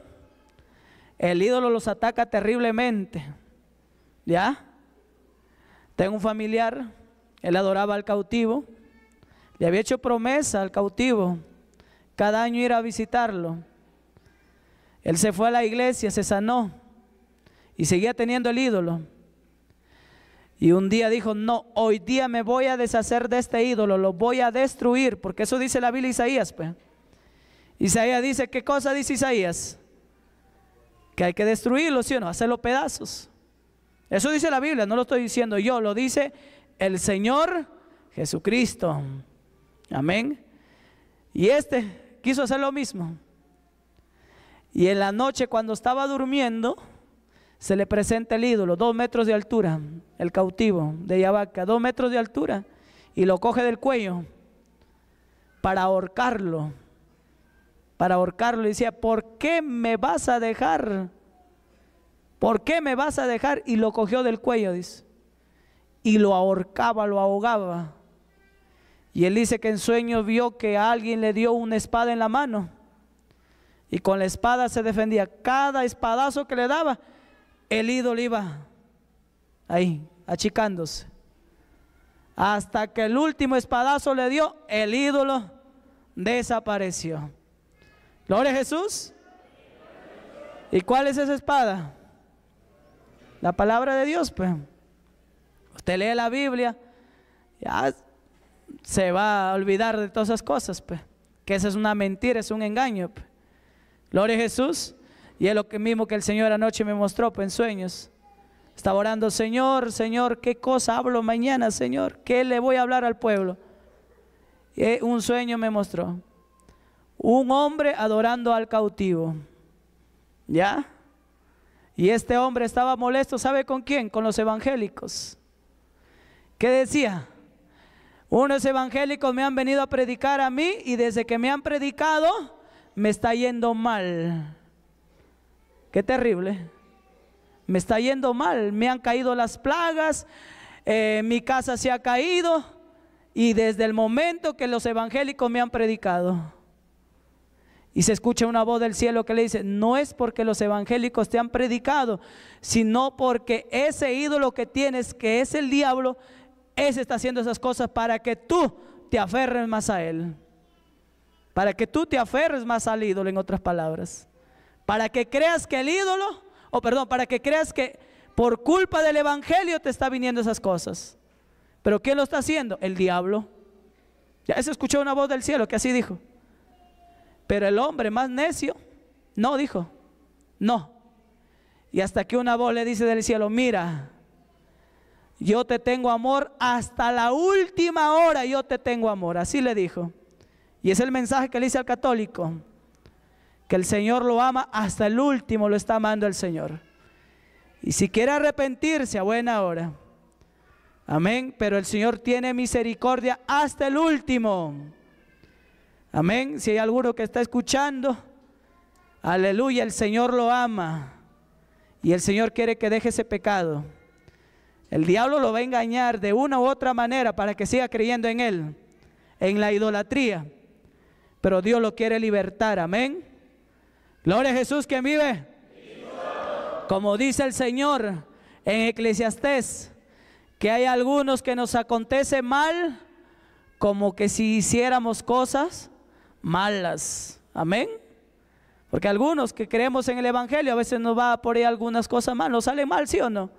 Speaker 1: el ídolo los ataca terriblemente. ¿Ya? Tengo un familiar él adoraba al cautivo, le había hecho promesa al cautivo, cada año ir a visitarlo. Él se fue a la iglesia, se sanó y seguía teniendo el ídolo. Y un día dijo, no, hoy día me voy a deshacer de este ídolo, lo voy a destruir, porque eso dice la Biblia Isaías. Pues. Isaías dice, ¿qué cosa dice Isaías? Que hay que destruirlo, ¿sí o no? Hacerlo pedazos. Eso dice la Biblia, no lo estoy diciendo yo, lo dice el Señor Jesucristo. Amén. Y este quiso hacer lo mismo. Y en la noche cuando estaba durmiendo, se le presenta el ídolo, dos metros de altura, el cautivo de Yabaca, dos metros de altura, y lo coge del cuello para ahorcarlo, para ahorcarlo. Y decía, ¿por qué me vas a dejar? ¿Por qué me vas a dejar? Y lo cogió del cuello, dice y lo ahorcaba, lo ahogaba. Y él dice que en sueño vio que alguien le dio una espada en la mano y con la espada se defendía. Cada espadazo que le daba, el ídolo iba ahí, achicándose. Hasta que el último espadazo le dio, el ídolo desapareció. Gloria a Jesús. ¿Y cuál es esa espada? La palabra de Dios, pues. Usted lee la Biblia, ya se va a olvidar de todas esas cosas, pues. Que esa es una mentira, es un engaño. Pues. Gloria a Jesús. Y es lo que mismo que el Señor anoche me mostró pues, en sueños. Estaba orando, Señor, Señor, ¿qué cosa hablo mañana, Señor? ¿Qué le voy a hablar al pueblo? Y un sueño me mostró. Un hombre adorando al cautivo. ¿Ya? Y este hombre estaba molesto, ¿sabe con quién? Con los evangélicos. ¿Qué decía? Unos evangélicos me han venido a predicar a mí y desde que me han predicado me está yendo mal. Qué terrible. Me está yendo mal. Me han caído las plagas. Eh, mi casa se ha caído. Y desde el momento que los evangélicos me han predicado. Y se escucha una voz del cielo que le dice, no es porque los evangélicos te han predicado, sino porque ese ídolo que tienes, que es el diablo, ese está haciendo esas cosas para que tú te aferres más a Él. Para que tú te aferres más al ídolo, en otras palabras. Para que creas que el ídolo, o perdón, para que creas que por culpa del Evangelio te está viniendo esas cosas. Pero ¿quién lo está haciendo? El diablo. Ya se escuchó una voz del cielo que así dijo. Pero el hombre más necio, no dijo, no. Y hasta que una voz le dice del cielo, mira, yo te tengo amor hasta la última hora, yo te tengo amor. Así le dijo. Y es el mensaje que le dice al católico, que el Señor lo ama hasta el último, lo está amando el Señor. Y si quiere arrepentirse, a buena hora. Amén, pero el Señor tiene misericordia hasta el último. Amén, si hay alguno que está escuchando, aleluya, el Señor lo ama. Y el Señor quiere que deje ese pecado. El diablo lo va a engañar de una u otra manera para que siga creyendo en él, en la idolatría. Pero Dios lo quiere libertar, amén. Gloria a Jesús que vive. Como dice el Señor en Eclesiastés, que hay algunos que nos acontece mal como que si hiciéramos cosas malas. Amén. Porque algunos que creemos en el Evangelio a veces nos va por ahí algunas cosas mal, nos sale mal, ¿sí o no?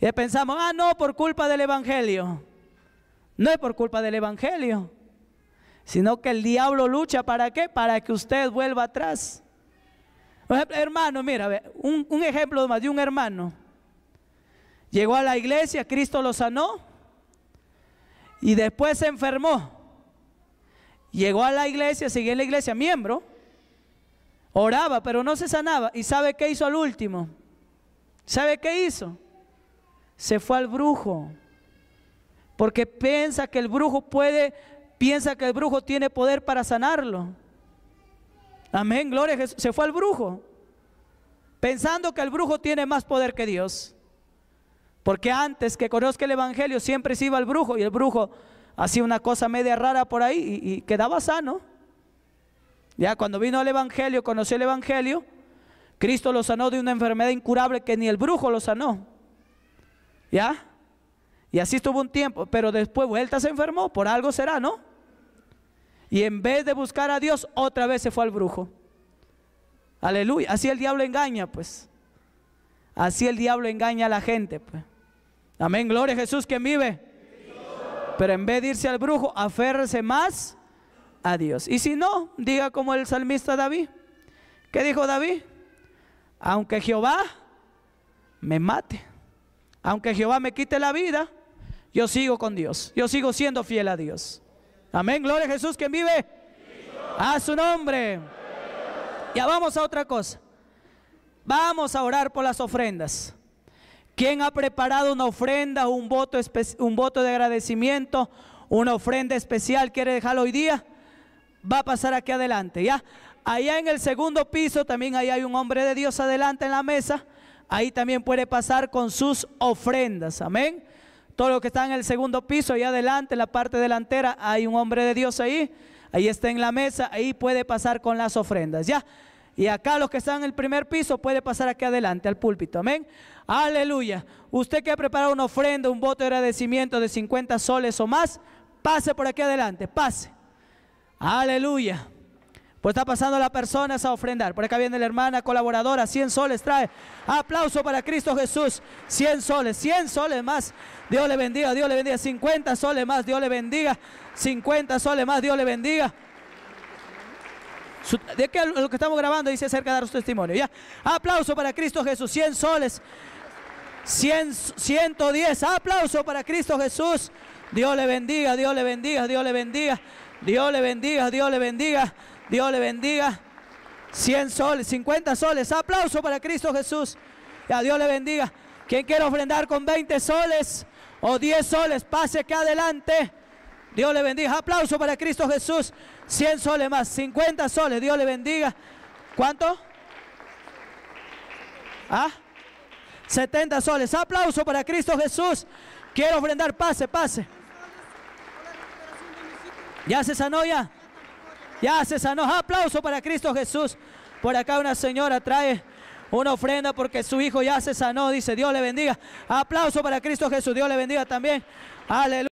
Speaker 1: Y pensamos, ah, no, por culpa del Evangelio. No es por culpa del Evangelio, sino que el diablo lucha para qué? Para que usted vuelva atrás. Hermano, mira, un, ejemplo más de un hermano. Llegó a la iglesia, Cristo lo sanó y después se enfermó. Llegó a la iglesia, siguió en la iglesia, miembro, oraba, pero no se sanaba. ¿Y sabe qué hizo al último? ¿Sabe qué hizo? se fue al brujo, porque piensa que el brujo puede, piensa que el brujo tiene poder para sanarlo. Amén, gloria a Jesús. Se fue al brujo, pensando que el brujo tiene más poder que Dios. Porque antes que conozca el Evangelio siempre se iba al brujo y el brujo hacía una cosa media rara por ahí y, quedaba sano. Ya cuando vino al Evangelio, conoció el Evangelio, Cristo lo sanó de una enfermedad incurable que ni el brujo lo sanó. ¿Ya? Y así estuvo un tiempo, pero después vuelta se enfermó, por algo será, ¿no? Y en vez de buscar a Dios, otra vez se fue al brujo. Aleluya, así el diablo engaña, pues. Así el diablo engaña a la gente, pues. Amén, gloria a Jesús que vive. Pero en vez de irse al brujo, aférrese más a Dios. Y si no, diga como el salmista David. ¿Qué dijo David? Aunque Jehová me mate. Aunque Jehová me quite la vida, yo sigo con Dios. Yo sigo siendo fiel a Dios. Amén. Gloria a Jesús que vive. A su nombre. Ya vamos a otra cosa. Vamos a orar por las ofrendas. ¿Quién ha preparado una ofrenda, un voto, un voto de agradecimiento, una ofrenda especial? ¿Quiere dejarlo hoy día? Va a pasar aquí adelante, ¿ya? Allá en el segundo piso también ahí hay un hombre de Dios adelante en la mesa Ahí también puede pasar con sus ofrendas. Amén. Todo lo que está en el segundo piso, y adelante, la parte delantera, hay un hombre de Dios ahí. Ahí está en la mesa, ahí puede pasar con las ofrendas. Ya. Y acá los que están en el primer piso puede pasar aquí adelante al púlpito. Amén. Aleluya. Usted que ha preparado una ofrenda, un voto de agradecimiento de 50 soles o más, pase por aquí adelante, pase. Aleluya. Pues está pasando las personas a ofrendar. Por acá viene la hermana colaboradora. 100 soles trae. Aplauso para Cristo Jesús. 100 soles. 100 soles más. Dios le bendiga. Dios le bendiga. 50 soles más. Dios le bendiga. 50 soles más. Dios le bendiga. De que lo que estamos grabando dice acerca de dar su testimonio. Ya. Aplauso para Cristo Jesús. 100 soles. 110. Aplauso para Cristo Jesús. Dios le bendiga. Dios le bendiga. Dios le bendiga. Dios le bendiga. Dios le bendiga. Dios le bendiga. 100 soles, 50 soles. Aplauso para Cristo Jesús. Y a Dios le bendiga. Quien quiere ofrendar con 20 soles o 10 soles, pase que adelante. Dios le bendiga. Aplauso para Cristo Jesús. 100 soles más, 50 soles. Dios le bendiga. ¿Cuánto? ¿Ah? 70 soles. Aplauso para Cristo Jesús. Quiero ofrendar. Pase, pase. ¿Ya se sanó ya? Ya se sanó. Aplauso para Cristo Jesús. Por acá una señora trae una ofrenda porque su hijo ya se sanó. Dice, Dios le bendiga. Aplauso para Cristo Jesús. Dios le bendiga también. Aleluya.